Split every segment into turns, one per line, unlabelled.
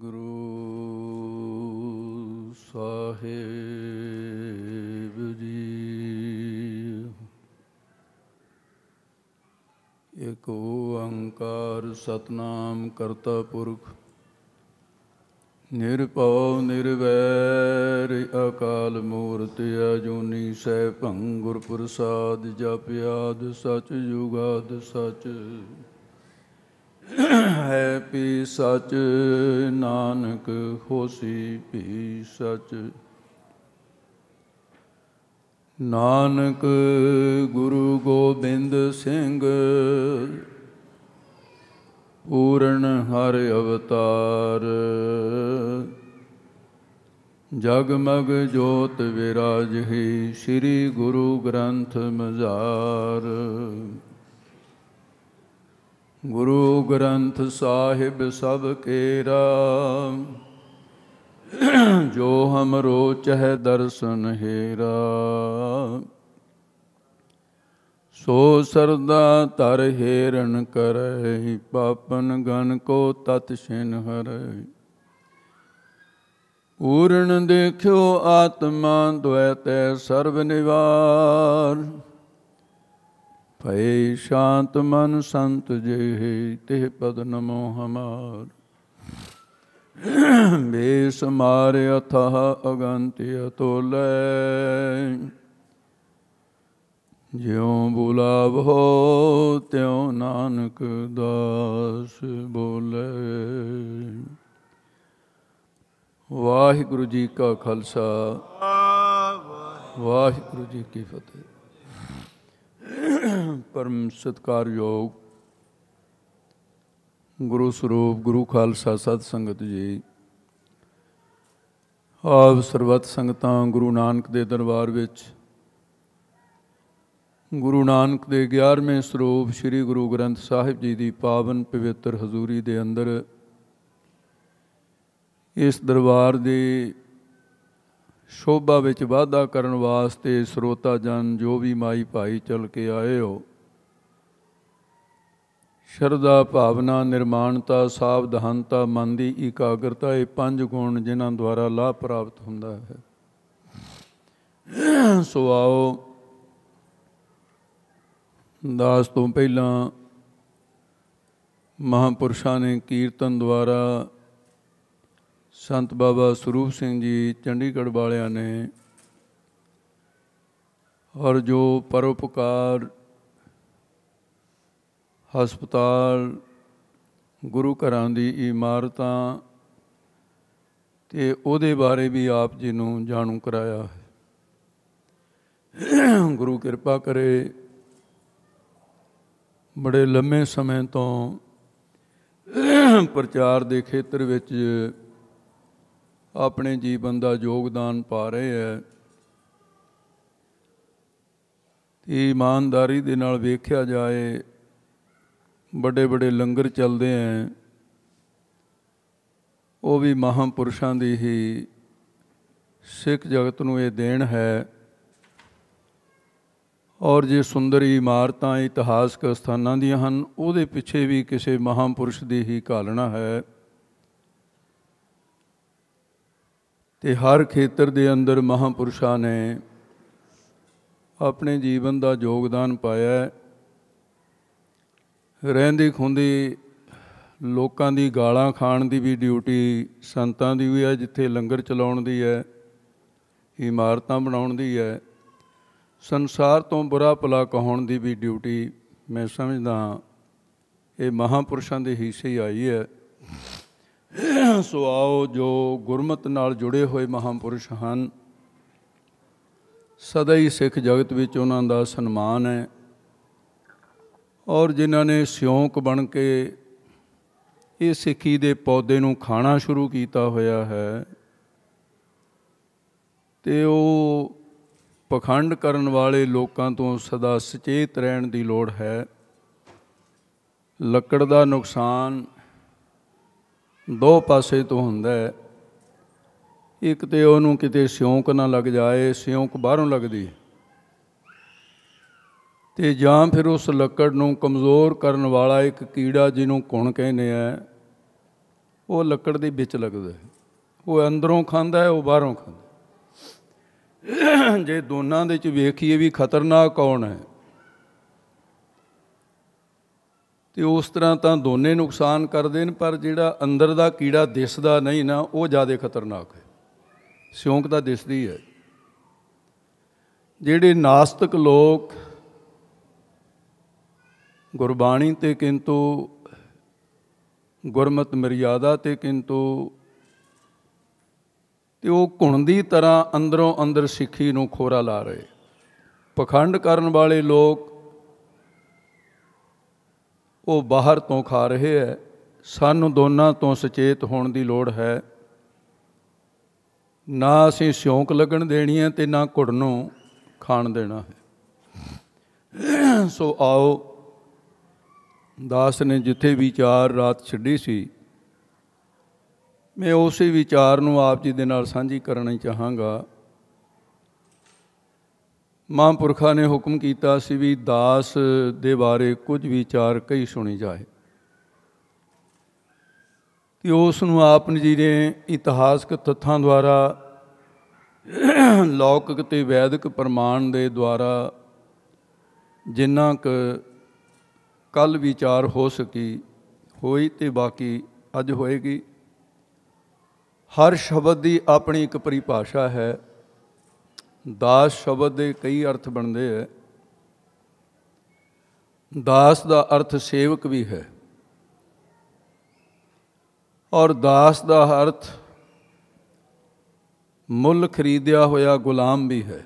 ਗੁਰੂ ਸਾਹਿਬ ਜੀ ਇੱਕ ਓੰਕਾਰ ਸਤਨਾਮ ਕਰਤਾ ਪੁਰਖ ਨਿਰਭਉ ਨਿਰਵੈਰ ਅਕਾਲ ਮੂਰਤਿ ਅਜੂਨੀ ਸੈਭੰ ਗੁਰ ਪ੍ਰਸਾਦ ਜਪਿਆਦ ਸਚ ਯੁਗਾਦ ਸਚ ਹੈ ਪੀ ਸਚ ਨਾਨਕ ਹੋਸੀ ਪੀ ਸਚ ਨਾਨਕ ਗੁਰੂ ਗੋਬਿੰਦ ਸਿੰਘ ਪੂਰਨ ਹਰ ਅਵਤਾਰ ਜਗਮਗ ਜੋਤ ਵਿਰਾਜਹੀ ਸ੍ਰੀ ਗੁਰੂ ਗ੍ਰੰਥ ਮਜ਼ਾਰ ਗੁਰੂ ਗ੍ਰੰਥ ਸਾਹਿਬ ਸਭ ਕੇਰਾ ਜੋ ਹਮਰੋ ਚਹਿ ਦਰਸ਼ਨ ਹੈਰਾ ਸੋ ਸਰਦਾ ਤਰ ਹੇਰਨ ਕਰੈ ਪਾਪਨ ਗਨ ਕੋ ਤਤ ਸਿਨ ਹਰੈ ਪੂਰਨ ਦੇਖਿਓ ਆਤਮਾ ਦੁਐ ਸਰਬ ਨਿਵਾਰ ਭਏ ਸ਼ਾਂਤ ਮਨ ਸੰਤ ਜੇਹਿ ਤਿਹ ਪਦ ਨਮੋ ਹਮਾਰ ਬੇਸ ਮਾਰ ਅਥਹ ਅਗੰਤਿ ਅਤੋਲੇ ਜਿਉ ਬੁਲਾਵੋ ਤਿਉ ਨਾਨਕ ਦਾਸ ਬੋਲੇ ਵਾਹਿਗੁਰੂ ਜੀ ਕਾ ਖਾਲਸਾ ਵਾਹਿਗੁਰੂ ਜੀ ਕੀ ਫਤਿਹ ਪਰਮ ਸਤਕਾਰਯੋਗ ਗੁਰੂ ਸਰੂਪ ਗੁਰੂ ਖਾਲਸਾ ਸਤ ਸੰਗਤ ਜੀ ਆਪ ਸਰਬਤ ਸੰਗਤਾਂ ਗੁਰੂ ਨਾਨਕ ਦੇ ਦਰਬਾਰ ਵਿੱਚ ਗੁਰੂ ਨਾਨਕ ਦੇ 11ਵੇਂ ਸਰੂਪ ਸ੍ਰੀ ਗੁਰੂ ਗ੍ਰੰਥ ਸਾਹਿਬ ਜੀ ਦੀ ਪਾਵਨ ਪਵਿੱਤਰ ਹਜ਼ੂਰੀ ਦੇ ਅੰਦਰ ਇਸ ਦਰਬਾਰ ਦੇ ਸ਼ੋਭਾ ਵਿੱਚ ਵਾਧਾ ਕਰਨ ਵਾਸਤੇ ਸਰੋਤਾ ਜਨ ਜੋ ਵੀ ਮਾਈ ਭਾਈ ਚਲ ਕੇ ਆਏ ਹੋ ਸ਼ਰਧਾ ਭਾਵਨਾ ਨਿਰਮਾਣਤਾ ਸਾਵਧਾਨਤਾ ਮਨ ਦੀ ਇਕਾਗਰਤਾ ਇਹ ਪੰਜ ਗੁਣ ਜਿਨ੍ਹਾਂ ਦੁਆਰਾ ਲਾਭ ਪ੍ਰਾਪਤ ਹੁੰਦਾ ਹੈ ਸੋ ਆਓ ਦਾਸ ਤੋਂ ਪਹਿਲਾਂ ਮਹਾਪੁਰਸ਼ਾਂ ਨੇ ਕੀਰਤਨ ਦੁਆਰਾ ਸੰਤ ਬਾਬਾ ਸਰੂਪ ਸਿੰਘ ਜੀ ਚੰਡੀਗੜ੍ਹ ਵਾਲਿਆਂ ਨੇ ਔਰ ਜੋ ਪਰਉਪਕਾਰ ਹਸਪਤਾਲ ਗੁਰੂ ਘਰਾਂ ਦੀ ਇਮਾਰਤਾਂ ਤੇ ਉਹਦੇ ਬਾਰੇ ਵੀ ਆਪ ਜੀ ਨੂੰ ਜਾਣੂ ਕਰਾਇਆ ਹੈ ਗੁਰੂ ਕਿਰਪਾ ਕਰੇ ਬੜੇ ਲੰਮੇ ਸਮੇਂ ਤੋਂ ਪ੍ਰਚਾਰ ਦੇ ਖੇਤਰ ਵਿੱਚ ਆਪਣੇ ਜੀਵਨ ਦਾ ਯੋਗਦਾਨ ਪਾ ਰਹੇ ਹੈ ਤੇ ਇਮਾਨਦਾਰੀ ਦੇ ਨਾਲ ਵੇਖਿਆ ਜਾਏ ਵੱਡੇ ਵੱਡੇ ਲੰਗਰ ਚੱਲਦੇ ਆ ਉਹ ਵੀ ਮਹਾਪੁਰਸ਼ਾਂ ਦੀ ਹੀ ਸਿੱਖ ਜਗਤ ਨੂੰ ਇਹ ਦੇਣ ਹੈ ਔਰ ਜੇ ਸੁੰਦਰ ਇਮਾਰਤਾਂ ਇਤਿਹਾਸਕ ਸਥਾਨਾਂ ਦੀਆਂ ਹਨ ਉਹਦੇ ਪਿੱਛੇ ਵੀ ਕਿਸੇ ਮਹਾਪੁਰਸ਼ ਦੀ ਹੀ ਕਾਲਣਾ ਹੈ ਇਹ ਹਰ ਖੇਤਰ ਦੇ ਅੰਦਰ ਮਹਾਪੁਰਸ਼ਾਂ ਨੇ ਆਪਣੇ ਜੀਵਨ ਦਾ ਯੋਗਦਾਨ ਪਾਇਆ ਹੈ ਰਹਿੰਦੀ ਖੁੰਦੀ ਲੋਕਾਂ ਦੀ ਗਾਲਾਂ ਖਾਣ ਦੀ ਵੀ ਡਿਊਟੀ ਸੰਤਾਂ ਦੀ ਵੀ ਹੈ ਜਿੱਥੇ ਲੰਗਰ ਚਲਾਉਣ ਦੀ ਹੈ ਇਮਾਰਤਾਂ ਬਣਾਉਣ ਦੀ ਹੈ ਸੰਸਾਰ ਤੋਂ ਬੁਰਾ ਭਲਾ ਕਹਾਉਣ ਦੀ ਵੀ ਡਿਊਟੀ ਮੈਂ ਸਮਝਦਾ ਇਹ ਮਹਾਪੁਰਸ਼ਾਂ ਦੇ ਹਿੱਸੇ ਹੀ ਆਈ ਹੈ ਸੋ ਆਓ ਜੋ ਗੁਰਮਤ ਨਾਲ ਜੁੜੇ ਹੋਏ ਮਹਾਪੁਰਸ਼ ਹਨ ਸਦਾ ਹੀ ਸਿੱਖ ਜਗਤ ਵਿੱਚ ਉਹਨਾਂ ਦਾ ਸਨਮਾਨ ਹੈ ਔਰ ਜਿਨ੍ਹਾਂ ਨੇ ਸਿਉਂਕ ਬਣ ਕੇ ਇਹ ਸਿੱਖੀ ਦੇ ਪੌਦੇ ਨੂੰ ਖਾਣਾ ਸ਼ੁਰੂ ਕੀਤਾ ਹੋਇਆ ਹੈ ਤੇ ਉਹ ਪਖੰਡ ਕਰਨ ਵਾਲੇ ਲੋਕਾਂ ਤੋਂ ਸਦਾ ਸੁਚੇਤ ਰਹਿਣ ਦੀ ਲੋੜ ਹੈ ਲੱਕੜ ਦਾ ਨੁਕਸਾਨ ਦੋ ਪਾਸੇ ਤੋਂ ਹੁੰਦਾ ਇੱਕ ਤੇ ਉਹਨੂੰ ਕਿਤੇ ਸਿਉਂਕ ਨਾ ਲੱਗ ਜਾਏ ਸਿਉਂਕ ਬਾਹਰੋਂ ਲੱਗਦੀ ਤੇ ਜਾਂ ਫਿਰ ਉਸ ਲੱਕੜ ਨੂੰ ਕਮਜ਼ੋਰ ਕਰਨ ਵਾਲਾ ਇੱਕ ਕੀੜਾ ਜਿਹਨੂੰ ਕੁਣ ਕਹਿੰਦੇ ਆ ਉਹ ਲੱਕੜ ਦੇ ਵਿੱਚ ਲੱਗਦਾ ਉਹ ਅੰਦਰੋਂ ਖਾਂਦਾ ਹੈ ਉਹ ਬਾਹਰੋਂ ਖਾਂਦਾ ਜੇ ਦੋਨਾਂ ਦੇ ਵਿੱਚ ਵੇਖੀਏ ਵੀ ਖਤਰਨਾਕ ਕੌਣ ਹੈ ਤੇ ਉਸ ਤਰ੍ਹਾਂ ਤਾਂ ਦੋਨੇ ਨੁਕਸਾਨ ਕਰਦੇ ਨੇ ਪਰ ਜਿਹੜਾ ਅੰਦਰ ਦਾ ਕੀੜਾ ਦਿਸਦਾ ਨਹੀਂ ਨਾ ਉਹ ਜ਼ਿਆਦਾ ਖਤਰਨਾਕ ਹੈ ਸਿਉਂਕ ਤਾਂ ਦਿਸਦੀ ਹੈ ਜਿਹੜੇ ਨਾਸਤਿਕ ਲੋਕ ਗੁਰਬਾਣੀ ਤੇ ਕਿੰਤੂ ਗੁਰਮਤ ਮਰਿਆਦਾ ਤੇ ਕਿੰਤੂ ਤੇ ਉਹ ਘੁਣ ਦੀ ਤਰ੍ਹਾਂ ਅੰਦਰੋਂ ਅੰਦਰ ਸਿੱਖੀ ਨੂੰ ਖੋਰਾ ਲਾ ਰਹੇ ਪਖੰਡ ਕਰਨ ਵਾਲੇ ਲੋਕ ਉਹ ਬਾਹਰ ਤੋਂ ਖਾ ਰਹੇ ਹੈ ਸਾਨੂੰ ਦੋਨਾਂ ਤੋਂ ਸੁਚੇਤ ਹੋਣ ਦੀ ਲੋੜ ਹੈ ਨਾ ਅਸੀਂ ਸਿਉਂਕ ਲੱਗਣ ਦੇਣੀ ਹੈ ਤੇ ਨਾ ਘੁੜ ਨੂੰ ਖਾਣ ਦੇਣਾ ਹੈ ਸੋ ਆਓ ਦਾਸ ਨੇ ਜਿੱਥੇ ਵਿਚਾਰ ਰਾਤ ਛੱਡੀ ਸੀ ਮੈਂ ਉਸੇ ਵਿਚਾਰ ਨੂੰ ਆਪ ਜੀ ਦੇ ਨਾਲ ਸਾਂਝੀ ਕਰਨਾ ਚਾਹਾਂਗਾ ਮਹਾਂਪੁਰਖਾਂ ਨੇ ਹੁਕਮ ਕੀਤਾ ਸੀ ਵੀ ਦਾਸ ਦੇ ਬਾਰੇ ਕੁਝ ਵਿਚਾਰ ਕਈ ਸੁਣੀ ਜਾਏ ਤੇ ਉਸ ਨੂੰ ਆਪ ਜੀ ਨੇ ਇਤਿਹਾਸਕ ਤੱਥਾਂ ਦੁਆਰਾ ਲੌਕਿਕ ਤੇ ਵੈਦਿਕ ਪ੍ਰਮਾਣ ਦੇ ਦੁਆਰਾ ਜਿੰਨਾ ਕ ਕੱਲ ਵਿਚਾਰ ਹੋ ਸਕੀ ਹੋਈ ਤੇ ਬਾਕੀ ਅੱਜ ਹੋਏਗੀ ਹਰ ਸ਼ਬਦ ਦੀ ਆਪਣੀ ਇੱਕ ਪਰਿਭਾਸ਼ਾ ਹੈ ਦਾਸ ਸ਼ਬਦ ਦੇ ਕਈ ਅਰਥ ਬਣਦੇ ਐ ਦਾਸ ਦਾ ਅਰਥ ਸੇਵਕ ਵੀ ਹੈ ਔਰ ਦਾਸ ਦਾ ਅਰਥ ਮੁੱਲ ਖਰੀਦਿਆ ਹੋਇਆ ਗੁਲਾਮ ਵੀ ਹੈ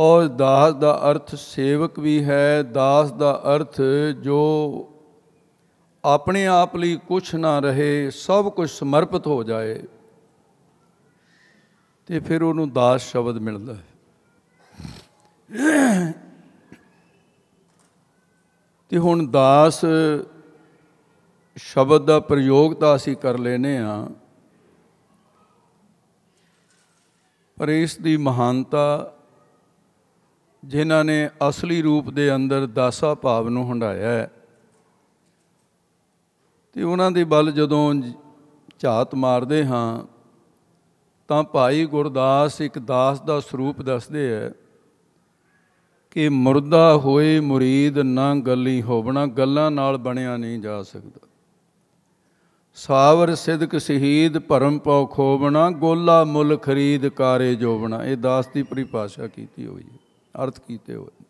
ਔਰ ਦਾਸ ਦਾ ਅਰਥ ਸੇਵਕ ਵੀ ਹੈ ਦਾਸ ਦਾ ਅਰਥ ਜੋ ਆਪਣੇ ਆਪ ਲਈ ਕੁਛ ਨਾ ਰਹੇ ਸਭ ਕੁਝ ਸਮਰਪਿਤ ਹੋ ਜਾਏ ਤੇ ਫਿਰ ਉਹਨੂੰ ਦਾਸ ਸ਼ਬਦ ਮਿਲਦਾ ਹੈ ਤੇ ਹੁਣ ਦਾਸ ਸ਼ਬਦ ਦਾ ਪ੍ਰਯੋਗ ਤਾਂ ਅਸੀਂ ਕਰ ਲੈਨੇ ਆ ਪਰ ਇਸ ਦੀ ਮਹਾਨਤਾ ਜਿਨ੍ਹਾਂ ਨੇ ਅਸਲੀ ਰੂਪ ਦੇ ਅੰਦਰ ਦਾਸਾ ਭਾਵ ਨੂੰ ਹੰਡਾਇਆ ਹੈ ਤੇ ਉਹਨਾਂ ਦੇ ਬਲ ਜਦੋਂ ਝਾਤ ਮਾਰਦੇ ਹਾਂ ਤਾਂ ਭਾਈ ਗੁਰਦਾਸ ਇੱਕ ਦਾਸ ਦਾ ਸਰੂਪ ਦੱਸਦੇ ਐ ਕਿ ਮੁਰਦਾ ਹੋਏ ਮੁਰੀਦ ਨਾ ਗੱਲੀ ਹੋਵਣਾ ਗੱਲਾਂ ਨਾਲ ਬਣਿਆ ਨਹੀਂ ਜਾ ਸਕਦਾ ਸਾਵਰ ਸਿਦਕ ਸ਼ਹੀਦ ਭਰਮ ਪਉ ਖੋਵਣਾ ਗੋਲਾ ਮੁੱਲ ਖਰੀਦ ਕਾਰੇ ਜੋਵਣਾ ਇਹ ਦਾਸ ਦੀ ਪਰਿਭਾਸ਼ਾ ਕੀਤੀ ਹੋਈ ਹੈ ਅਰਥ ਕੀਤੇ ਹੋਏ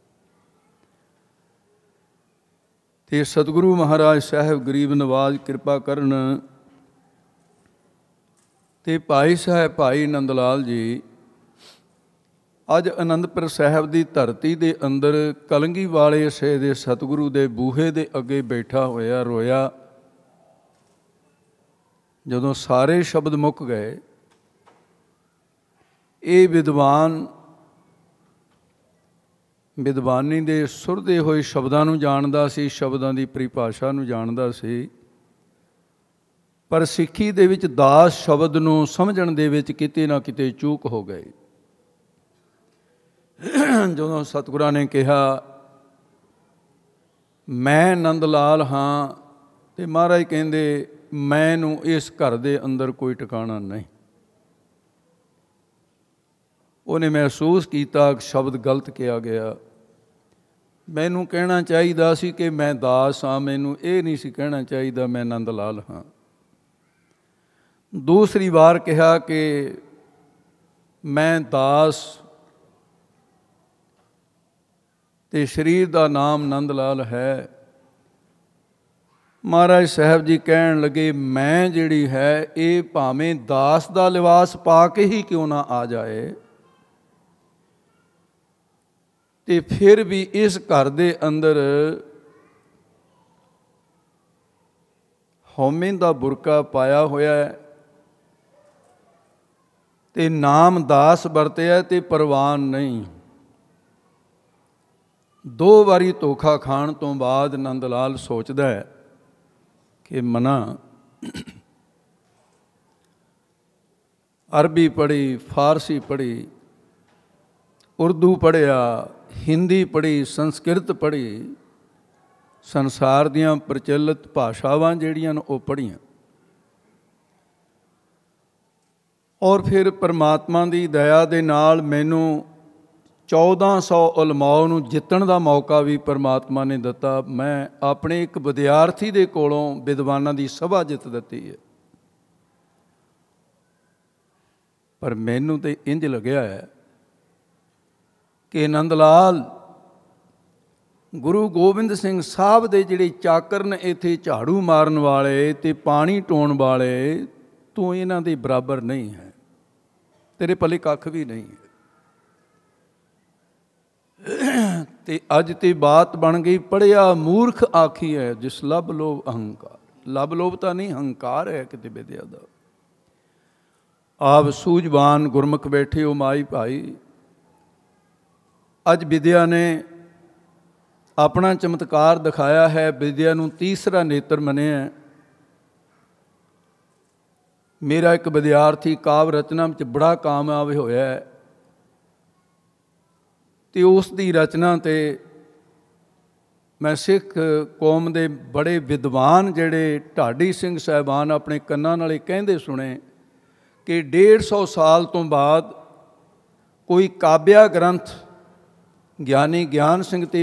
ਤੇ ਸਤਿਗੁਰੂ ਮਹਾਰਾਜ ਸਾਹਿਬ ਗਰੀਬ ਨਵਾਜ਼ ਕਿਰਪਾ ਕਰਨ ਤੇ ਭਾਈ ਸਾਹਿਬ ਭਾਈ ਨੰਦ ਲਾਲ ਜੀ ਅੱਜ ਅਨੰਦਪੁਰ ਸਾਹਿਬ ਦੀ ਧਰਤੀ ਦੇ ਅੰਦਰ ਕਲੰਗੀ ਵਾਲੇ ਸੇ ਦੇ ਸਤਿਗੁਰੂ ਦੇ ਬੂਹੇ ਦੇ ਅੱਗੇ ਬੈਠਾ ਹੋਇਆ ਰੋਇਆ ਜਦੋਂ ਸਾਰੇ ਸ਼ਬਦ ਮੁੱਕ ਗਏ ਇਹ ਵਿਦਵਾਨ ਵਿਦਵਾਨੀ ਦੇ ਸੁਰਦੇ ਹੋਏ ਸ਼ਬਦਾਂ ਨੂੰ ਜਾਣਦਾ ਸੀ ਸ਼ਬਦਾਂ ਦੀ ਪਰਿਭਾਸ਼ਾ ਨੂੰ ਜਾਣਦਾ ਸੀ ਪਰ ਸਿੱਖੀ ਦੇ ਵਿੱਚ ਦਾਸ ਸ਼ਬਦ ਨੂੰ ਸਮਝਣ ਦੇ ਵਿੱਚ ਕਿਤੇ ਨਾ ਕਿਤੇ ਚੂਕ ਹੋ ਗਏ ਜਦੋਂ ਸਤਿਗੁਰਾਂ ਨੇ ਕਿਹਾ ਮੈਂ ਨੰਦ ਲਾਲ ਹਾਂ ਤੇ ਮਹਾਰਾਜ ਕਹਿੰਦੇ ਮੈਂ ਨੂੰ ਇਸ ਘਰ ਦੇ ਅੰਦਰ ਕੋਈ ਟਿਕਾਣਾ ਨਹੀਂ ਉਹਨੇ ਮਹਿਸੂਸ ਕੀਤਾ ਕਿ ਸ਼ਬਦ ਗਲਤ ਕਿਹਾ ਗਿਆ ਮੈਨੂੰ ਕਹਿਣਾ ਚਾਹੀਦਾ ਸੀ ਕਿ ਮੈਂ ਦਾਸ ਹਾਂ ਮੈਨੂੰ ਇਹ ਨਹੀਂ ਸੀ ਕਹਿਣਾ ਚਾਹੀਦਾ ਮੈਂ ਨੰਦ ਲਾਲ ਹਾਂ ਦੂਸਰੀ ਵਾਰ ਕਿਹਾ ਕਿ ਮੈਂ ਦਾਸ ਤੇ ਸਰੀਰ ਦਾ ਨਾਮ ਨੰਦ ਲਾਲ ਹੈ ਮਹਾਰਾਜ ਸਾਹਿਬ ਜੀ ਕਹਿਣ ਲੱਗੇ ਮੈਂ ਜਿਹੜੀ ਹੈ ਇਹ ਭਾਵੇਂ ਦਾਸ ਦਾ ਲਿਵਾਸ ਪਾ ਕੇ ਹੀ ਕਿਉਂ ਨਾ ਆ ਜਾਏ ਤੇ ਫਿਰ ਵੀ ਇਸ ਘਰ ਦੇ ਅੰਦਰ ਹੋਮੇ ਦਾ ਬੁਰਕਾ ਪਾਇਆ ਹੋਇਆ ਹੈ ਤੇ ਨਾਮ ਦਾਸ ਵਰਤਿਆ ਤੇ ਪਰਵਾਨ ਨਹੀਂ ਦੋ ਵਾਰੀ ਧੋਖਾ ਖਾਣ ਤੋਂ ਬਾਅਦ ਨੰਦ ਲਾਲ ਸੋਚਦਾ ਹੈ ਕਿ ਮਨਾ ਅਰਬੀ ਪੜ੍ਹੀ ਫਾਰਸੀ ਪੜ੍ਹੀ ਉਰਦੂ ਪੜ੍ਹਿਆ ਹਿੰਦੀ ਪੜ੍ਹੀ ਸੰਸਕ੍ਰਿਤ ਪੜ੍ਹੀ ਸੰਸਾਰ ਦੀਆਂ ਪ੍ਰਚਲਿਤ ਭਾਸ਼ਾਵਾਂ ਜਿਹੜੀਆਂ ਨੇ ਉਹ ਪੜ੍ਹੀਆਂ ਔਰ ਫਿਰ ਪਰਮਾਤਮਾ ਦੀ ਦਇਆ ਦੇ ਨਾਲ ਮੈਨੂੰ 1400 ਉਲਮਾਉ ਨੂੰ ਜਿੱਤਣ ਦਾ ਮੌਕਾ ਵੀ ਪਰਮਾਤਮਾ ਨੇ ਦਿੱਤਾ ਮੈਂ ਆਪਣੇ ਇੱਕ ਵਿਦਿਆਰਥੀ ਦੇ ਕੋਲੋਂ ਵਿਦਵਾਨਾਂ ਦੀ ਸਭਾ ਜਿੱਤ ਦਿੱਤੀ ਹੈ ਪਰ ਮੈਨੂੰ ਤੇ ਇੰਜ ਲੱਗਿਆ ਹੈ ਕਿ ਆਨੰਦ ਲਾਲ ਗੁਰੂ ਗੋਬਿੰਦ ਸਿੰਘ ਸਾਹਿਬ ਦੇ ਜਿਹੜੇ ਚਾਕਰ ਨੇ ਇੱਥੇ ਝਾੜੂ ਮਾਰਨ ਵਾਲੇ ਤੇ ਪਾਣੀ ਟੋਣ ਵਾਲੇ ਤੂੰ ਇਹਨਾਂ ਦੇ ਬਰਾਬਰ ਨਹੀਂ ਹੈ ਤੇਰੇ ਭਲੇ ਕੱਖ ਵੀ ਨਹੀਂ ਤੇ ਅੱਜ ਤੇ ਬਾਤ ਬਣ ਗਈ ਪੜਿਆ ਮੂਰਖ ਆਖੀ ਹੈ ਜਿਸ ਲਬ ਲੋਭ ਅਹੰਕਾਰ ਲਬ ਲੋਭ ਤਾਂ ਨਹੀਂ ਹੰਕਾਰ ਹੈ ਕਿਤੇ ਵਿਦਿਆ ਦਾ ਆਪ ਸੂਝਵਾਨ ਗੁਰਮੁਖ ਬੈਠੇ ਹੋ ਮਾਈ ਭਾਈ ਅੱਜ ਵਿਦਿਆ ਨੇ ਆਪਣਾ ਚਮਤਕਾਰ ਦਿਖਾਇਆ ਹੈ ਵਿਦਿਆ ਨੂੰ ਤੀਸਰਾ ਨੇਤਰ ਮੰਨਿਆ ਮੇਰਾ ਇੱਕ ਵਿਦਿਆਰਥੀ ਕਾਵ ਰਚਨਾ ਵਿੱਚ ਬੜਾ ਕਾਮਯਾਬ ਹੋਇਆ ਹੈ ਤੇ ਉਸ ਦੀ ਰਚਨਾ ਤੇ ਮੈਂ ਸਿੱਖ ਕੌਮ ਦੇ ਬੜੇ ਵਿਦਵਾਨ ਜਿਹੜੇ ਢਾਡੀ ਸਿੰਘ ਸਹਿਬਾਨ ਆਪਣੇ ਕੰਨਾਂ ਨਾਲ ਇਹ ਕਹਿੰਦੇ ਸੁਣੇ ਕਿ 150 ਸਾਲ ਤੋਂ ਬਾਅਦ ਕੋਈ ਕਾਬਿਆ ਗ੍ਰੰਥ ਗਿਆਨੀ ਗਿਆਨ ਸਿੰਘ ਤੇ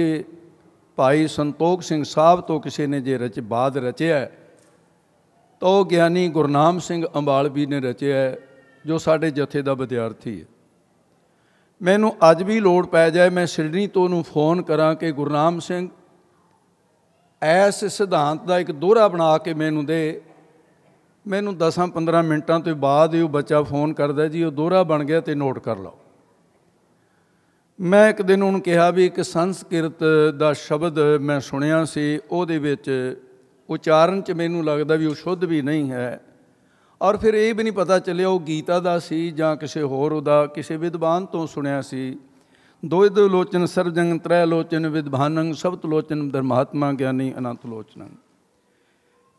ਭਾਈ ਸੰਤੋਖ ਸਿੰਘ ਸਾਹਿਬ ਤੋਂ ਕਿਸੇ ਨੇ ਜੇ ਰਚ ਬਾਦ ਰਚਿਆ ਹੈ ਤਾਂ ਉਹ ਗਿਆਨੀ ਗੁਰਨਾਮ ਸਿੰਘ ਅੰਬਾਲਵੀ ਨੇ ਰਚਿਆ ਜੋ ਸਾਡੇ ਜਥੇ ਦਾ ਵਿਦਿਆਰਥੀ ਹੈ ਮੈਨੂੰ ਅੱਜ ਵੀ ਲੋੜ ਪੈ ਜਾਏ ਮੈਂ ਸਿਡਨੀ ਤੋਂ ਉਹਨੂੰ ਫੋਨ ਕਰਾਂ ਕਿ ਗੁਰਨਾਮ ਸਿੰਘ ਐਸ ਸਿਧਾਂਤ ਦਾ ਇੱਕ ਦੋਹਰਾ ਬਣਾ ਕੇ ਮੈਨੂੰ ਦੇ ਮੈਨੂੰ 10-15 ਮਿੰਟਾਂ ਤੋਂ ਬਾਅਦ ਹੀ ਉਹ ਬੱਚਾ ਫੋਨ ਕਰਦਾ ਜੀ ਉਹ ਦੋਹਰਾ ਬਣ ਗਿਆ ਤੇ ਨੋਟ ਕਰ ਲਓ ਮੈਂ ਇੱਕ ਦਿਨ ਉਹਨੂੰ ਕਿਹਾ ਵੀ ਇੱਕ ਸੰਸਕ੍ਰਿਤ ਦਾ ਸ਼ਬਦ ਮੈਂ ਸੁਣਿਆ ਸੀ ਉਹਦੇ ਵਿੱਚ ਉਚਾਰਨ 'ਚ ਮੈਨੂੰ ਲੱਗਦਾ ਵੀ ਉਹ ਸ਼ੁੱਧ ਵੀ ਨਹੀਂ ਹੈ ਔਰ ਫਿਰ ਇਹ ਵੀ ਨਹੀਂ ਪਤਾ ਚੱਲਿਆ ਉਹ ਗੀਤਾ ਦਾ ਸੀ ਜਾਂ ਕਿਸੇ ਹੋਰ ਉਹਦਾ ਕਿਸੇ ਵਿਦਵਾਨ ਤੋਂ ਸੁਣਿਆ ਸੀ ਦੋਇਦ ਲੋਚਨ ਸਰਜੰਗ ਤ੍ਰੈ ਲੋਚਨ ਵਿਦਵਾਨੰ ਸਬਤ ਲੋਚਨ ਧਰਮਾਤਮਾ ਗਿਆਨੀ ਅਨੰਤ ਲੋਚਨ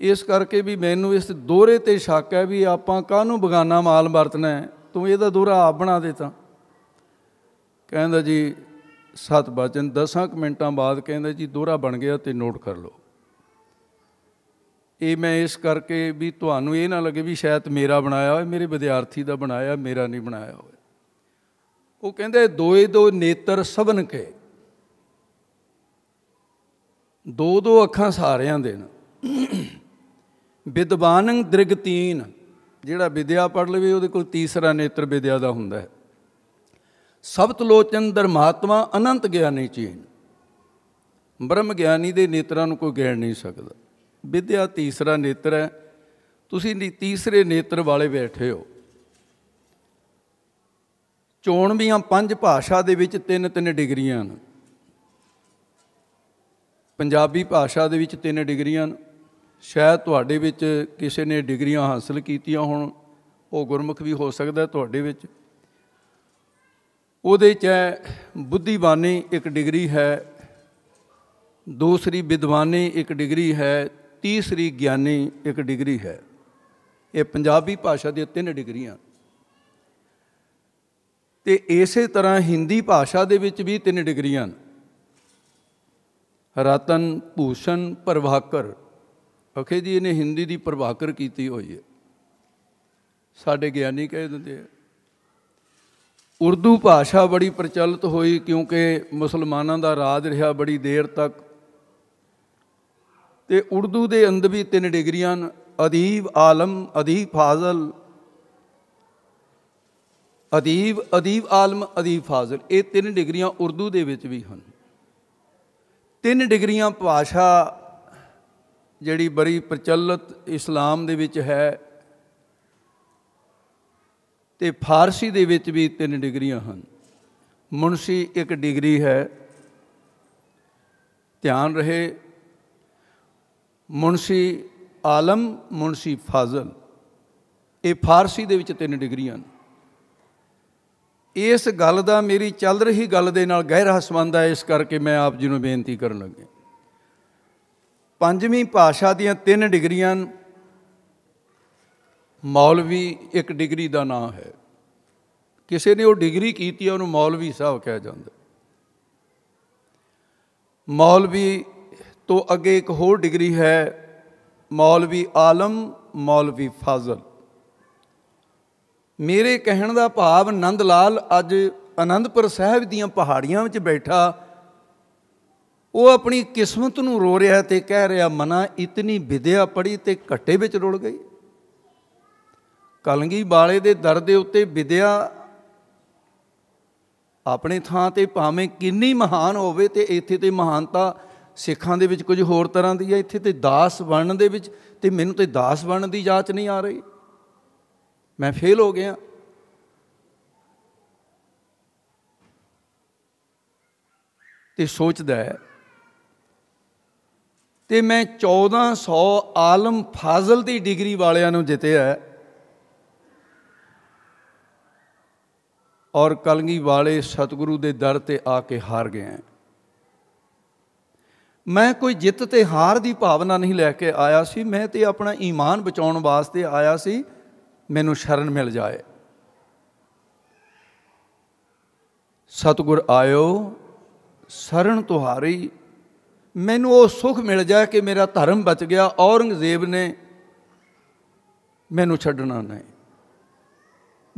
ਇਸ ਕਰਕੇ ਵੀ ਮੈਨੂੰ ਇਸ ਦੋਰੇ ਤੇ ਸ਼ੱਕ ਹੈ ਵੀ ਆਪਾਂ ਕਾਹਨੂੰ ਬਗਾਨਾ ਮਾਲ ਵਰਤਣਾ ਤੂੰ ਇਹਦਾ ਦੋਰਾ ਆਪ ਬਣਾ ਦੇ ਤਾਂ ਕਹਿੰਦਾ ਜੀ ਸਤ ਬਚਨ 10 ਮਿੰਟਾਂ ਬਾਅਦ ਕਹਿੰਦਾ ਜੀ ਦੋਰਾ ਬਣ ਗਿਆ ਤੇ ਨੋਟ ਕਰ ਲਓ ਇਹ ਮੈਂ ਇਸ ਕਰਕੇ ਵੀ ਤੁਹਾਨੂੰ ਇਹ ਨਾ ਲੱਗੇ ਵੀ ਸ਼ਾਇਦ ਮੇਰਾ ਬਣਾਇਆ ਹੋਵੇ ਮੇਰੇ ਵਿਦਿਆਰਥੀ ਦਾ ਬਣਾਇਆ ਮੇਰਾ ਨਹੀਂ ਬਣਾਇਆ ਹੋਵੇ ਉਹ ਕਹਿੰਦੇ ਦੋਏ ਦੋ ਨੇਤਰ ਸਭਨ ਕੇ ਦੋ ਦੋ ਅੱਖਾਂ ਸਾਰਿਆਂ ਦੇ ਨਾ ਵਿਦਵਾਨੰ ਤੀਨ ਜਿਹੜਾ ਵਿਦਿਆ ਪੜ ਲਵੇ ਉਹਦੇ ਕੋਲ ਤੀਸਰਾ ਨੇਤਰ ਵਿਦਿਆ ਦਾ ਹੁੰਦਾ ਹੈ ਸਬਤ ਲੋਚਨ ਦਰਮਾਤਮਾ ਅਨੰਤ ਗਿਆਨੀ ਚੀਨ ਬ੍ਰਹਮ ਗਿਆਨੀ ਦੇ ਨੇਤਰਾਂ ਨੂੰ ਕੋਈ ਗੈਣ ਨਹੀਂ ਸਕਦਾ ਵਿਦਿਆ ਤੀਸਰਾ ਨੇਤਰ ਹੈ ਤੁਸੀਂ ਤੀਸਰੇ ਨੇਤਰ ਵਾਲੇ ਬੈਠੇ ਹੋ ਚੋਣ ਵੀ ਆ ਪੰਜ ਭਾਸ਼ਾ ਦੇ ਵਿੱਚ ਤਿੰਨ ਤਿੰਨ ਡਿਗਰੀਆਂ ਹਨ ਪੰਜਾਬੀ ਭਾਸ਼ਾ ਦੇ ਵਿੱਚ ਤਿੰਨ ਡਿਗਰੀਆਂ ਹਨ ਸ਼ਾਇਦ ਤੁਹਾਡੇ ਵਿੱਚ ਕਿਸੇ ਨੇ ਡਿਗਰੀਆਂ ਹਾਸਲ ਕੀਤੀਆਂ ਹੋਣ ਉਹ ਗੁਰਮੁਖ ਵੀ ਹੋ ਸਕਦਾ ਤੁਹਾਡੇ ਵਿੱਚ ਉਹਦੇ 'ਚ ਬੁੱਧੀਵਾਨੀ ਇੱਕ ਡਿਗਰੀ ਹੈ ਦੂਸਰੀ ਵਿਦਵਾਨੀ ਇੱਕ ਡਿਗਰੀ ਹੈ ਤੀਸਰੀ ਗਿਆਨੀ ਇੱਕ ਡਿਗਰੀ ਹੈ ਇਹ ਪੰਜਾਬੀ ਭਾਸ਼ਾ ਦੀਆਂ ਤਿੰਨ ਡਿਗਰੀਆਂ ਤੇ ਇਸੇ ਤਰ੍ਹਾਂ ਹਿੰਦੀ ਭਾਸ਼ਾ ਦੇ ਵਿੱਚ ਵੀ ਤਿੰਨ ਡਿਗਰੀਆਂ ਰਤਨ ਭੂਸ਼ਣ ਪ੍ਰਭਾਕਰ ਅਖੇ ਜੀ ਇਹਨੇ ਹਿੰਦੀ ਦੀ ਪ੍ਰਭਾਕਰ ਕੀਤੀ ਹੋਈ ਹੈ ਸਾਡੇ ਗਿਆਨੀ ਕਹਿ ਦਿੰਦੇ ਆ ਉਰਦੂ ਭਾਸ਼ਾ ਬੜੀ ਪ੍ਰਚਲਿਤ ਹੋਈ ਕਿਉਂਕਿ ਮੁਸਲਮਾਨਾਂ ਦਾ ਰਾਜ ਰਿਹਾ ਬੜੀ ਦੇਰ ਤੱਕ ਤੇ ਉਰਦੂ ਦੇ ਅੰਦਰ ਵੀ ਤਿੰਨ ਡਿਗਰੀਆਂ ਹਨ ਅਦੀਬ ਆਲਮ ਅਦੀਬ ਫਾਜ਼ਲ ਅਦੀਬ ਅਦੀਬ ਆਲਮ ਅਦੀਬ ਫਾਜ਼ਲ ਇਹ ਤਿੰਨ ਡਿਗਰੀਆਂ ਉਰਦੂ ਦੇ ਵਿੱਚ ਵੀ ਹਨ ਤਿੰਨ ਡਿਗਰੀਆਂ ਭਾਸ਼ਾ ਜਿਹੜੀ ਬੜੀ ਪ੍ਰਚਲਿਤ ਇਸਲਾਮ ਦੇ ਵਿੱਚ ਹੈ ਤੇ ਫਾਰਸੀ ਦੇ ਵਿੱਚ ਵੀ ਤਿੰਨ ਡਿਗਰੀਆਂ ਹਨ ਮੁਨਸ਼ੀ ਇੱਕ ਡਿਗਰੀ ਹੈ ਧਿਆਨ ਰਹੇ ਮੁਨਸ਼ੀ ਆਲਮ ਮੁਨਸ਼ੀ ਫਾਜ਼ਲ ਇਹ ਫਾਰਸੀ ਦੇ ਵਿੱਚ ਤਿੰਨ ਡਿਗਰੀਆਂ ਨੇ ਇਸ ਗੱਲ ਦਾ ਮੇਰੀ ਚੱਲ ਰਹੀ ਗੱਲ ਦੇ ਨਾਲ ਗਹਿਰਾ ਸੰਬੰਧ ਹੈ ਇਸ ਕਰਕੇ ਮੈਂ ਆਪ ਜੀ ਨੂੰ ਬੇਨਤੀ ਕਰਨ ਲੱਗਿਆ ਪੰਜਵੀਂ ਭਾਸ਼ਾ ਦੀਆਂ ਤਿੰਨ ਡਿਗਰੀਆਂ ਮੌਲਵੀ ਇੱਕ ਡਿਗਰੀ ਦਾ ਨਾਮ ਹੈ ਕਿਸੇ ਨੇ ਉਹ ਡਿਗਰੀ ਕੀਤੀ ਹੈ ਉਹਨੂੰ ਮੌਲਵੀ ਸਾਹਿਬ ਕਿਹਾ ਜਾਂਦਾ ਮੌਲਵੀ ਤੋਂ ਅੱਗੇ ਇੱਕ ਹੋਰ ਡਿਗਰੀ ਹੈ ਮੌਲਵੀ ਆਲਮ ਮੌਲਵੀ ਫਾਜ਼ਲ ਮੇਰੇ ਕਹਿਣ ਦਾ ਭਾਵ ਨੰਦ ਲਾਲ ਅੱਜ ਆਨੰਦਪੁਰ ਸਾਹਿਬ ਦੀਆਂ ਪਹਾੜੀਆਂ ਵਿੱਚ ਬੈਠਾ ਉਹ ਆਪਣੀ ਕਿਸਮਤ ਨੂੰ ਰੋ ਰਿਹਾ ਤੇ ਕਹਿ ਰਿਹਾ ਮਨਾ ਇਤਨੀ ਵਿਦਿਆ ਪੜੀ ਤੇ ਘੱਟੇ ਵਿੱਚ ਰੁਲ ਗਈ ਕਲਗੀ ਬਾਲੇ ਦੇ ਦਰ ਦੇ ਉੱਤੇ ਵਿਦਿਆ ਆਪਣੇ ਥਾਂ ਤੇ ਭਾਵੇਂ ਕਿੰਨੀ ਮਹਾਨ ਹੋਵੇ ਤੇ ਇੱਥੇ ਤੇ ਮਹਾਨਤਾ ਸਿੱਖਾਂ ਦੇ ਵਿੱਚ ਕੁਝ ਹੋਰ ਤਰ੍ਹਾਂ ਦੀ ਹੈ ਇੱਥੇ ਤੇ ਦਾਸ ਬਣਨ ਦੇ ਵਿੱਚ ਤੇ ਮੈਨੂੰ ਤੇ ਦਾਸ ਬਣਨ ਦੀ ਜਾਂਚ ਨਹੀਂ ਆ ਰਹੀ ਮੈਂ ਫੇਲ ਹੋ ਗਿਆ ਤੇ ਸੋਚਦਾ ਹੈ ਤੇ ਮੈਂ 1400 ਆਲਮ ਫਾਜ਼ਲ ਦੀ ਡਿਗਰੀ ਵਾਲਿਆਂ ਨੂੰ ਜਿੱਤਿਆ ਔਰ ਕਲਗੀ ਵਾਲੇ ਸਤਿਗੁਰੂ ਦੇ ਦਰ ਤੇ ਆ ਕੇ ਹਾਰ ਗਏ ਮੈਂ ਕੋਈ ਜਿੱਤ ਤੇ ਹਾਰ ਦੀ ਭਾਵਨਾ ਨਹੀਂ ਲੈ ਕੇ ਆਇਆ ਸੀ ਮੈਂ ਤੇ ਆਪਣਾ ਈਮਾਨ ਬਚਾਉਣ ਵਾਸਤੇ ਆਇਆ ਸੀ ਮੈਨੂੰ ਸ਼ਰਨ ਮਿਲ ਜਾਏ ਸਤਗੁਰ ਆਇਓ ਸ਼ਰਨ ਤੁਹਾਰੀ ਮੈਨੂੰ ਉਹ ਸੁਖ ਮਿਲ ਜਾਏ ਕਿ ਮੇਰਾ ਧਰਮ ਬਚ ਗਿਆ ਔਰੰਗਜ਼ੇਬ ਨੇ ਮੈਨੂੰ ਛੱਡਣਾ ਨਹੀਂ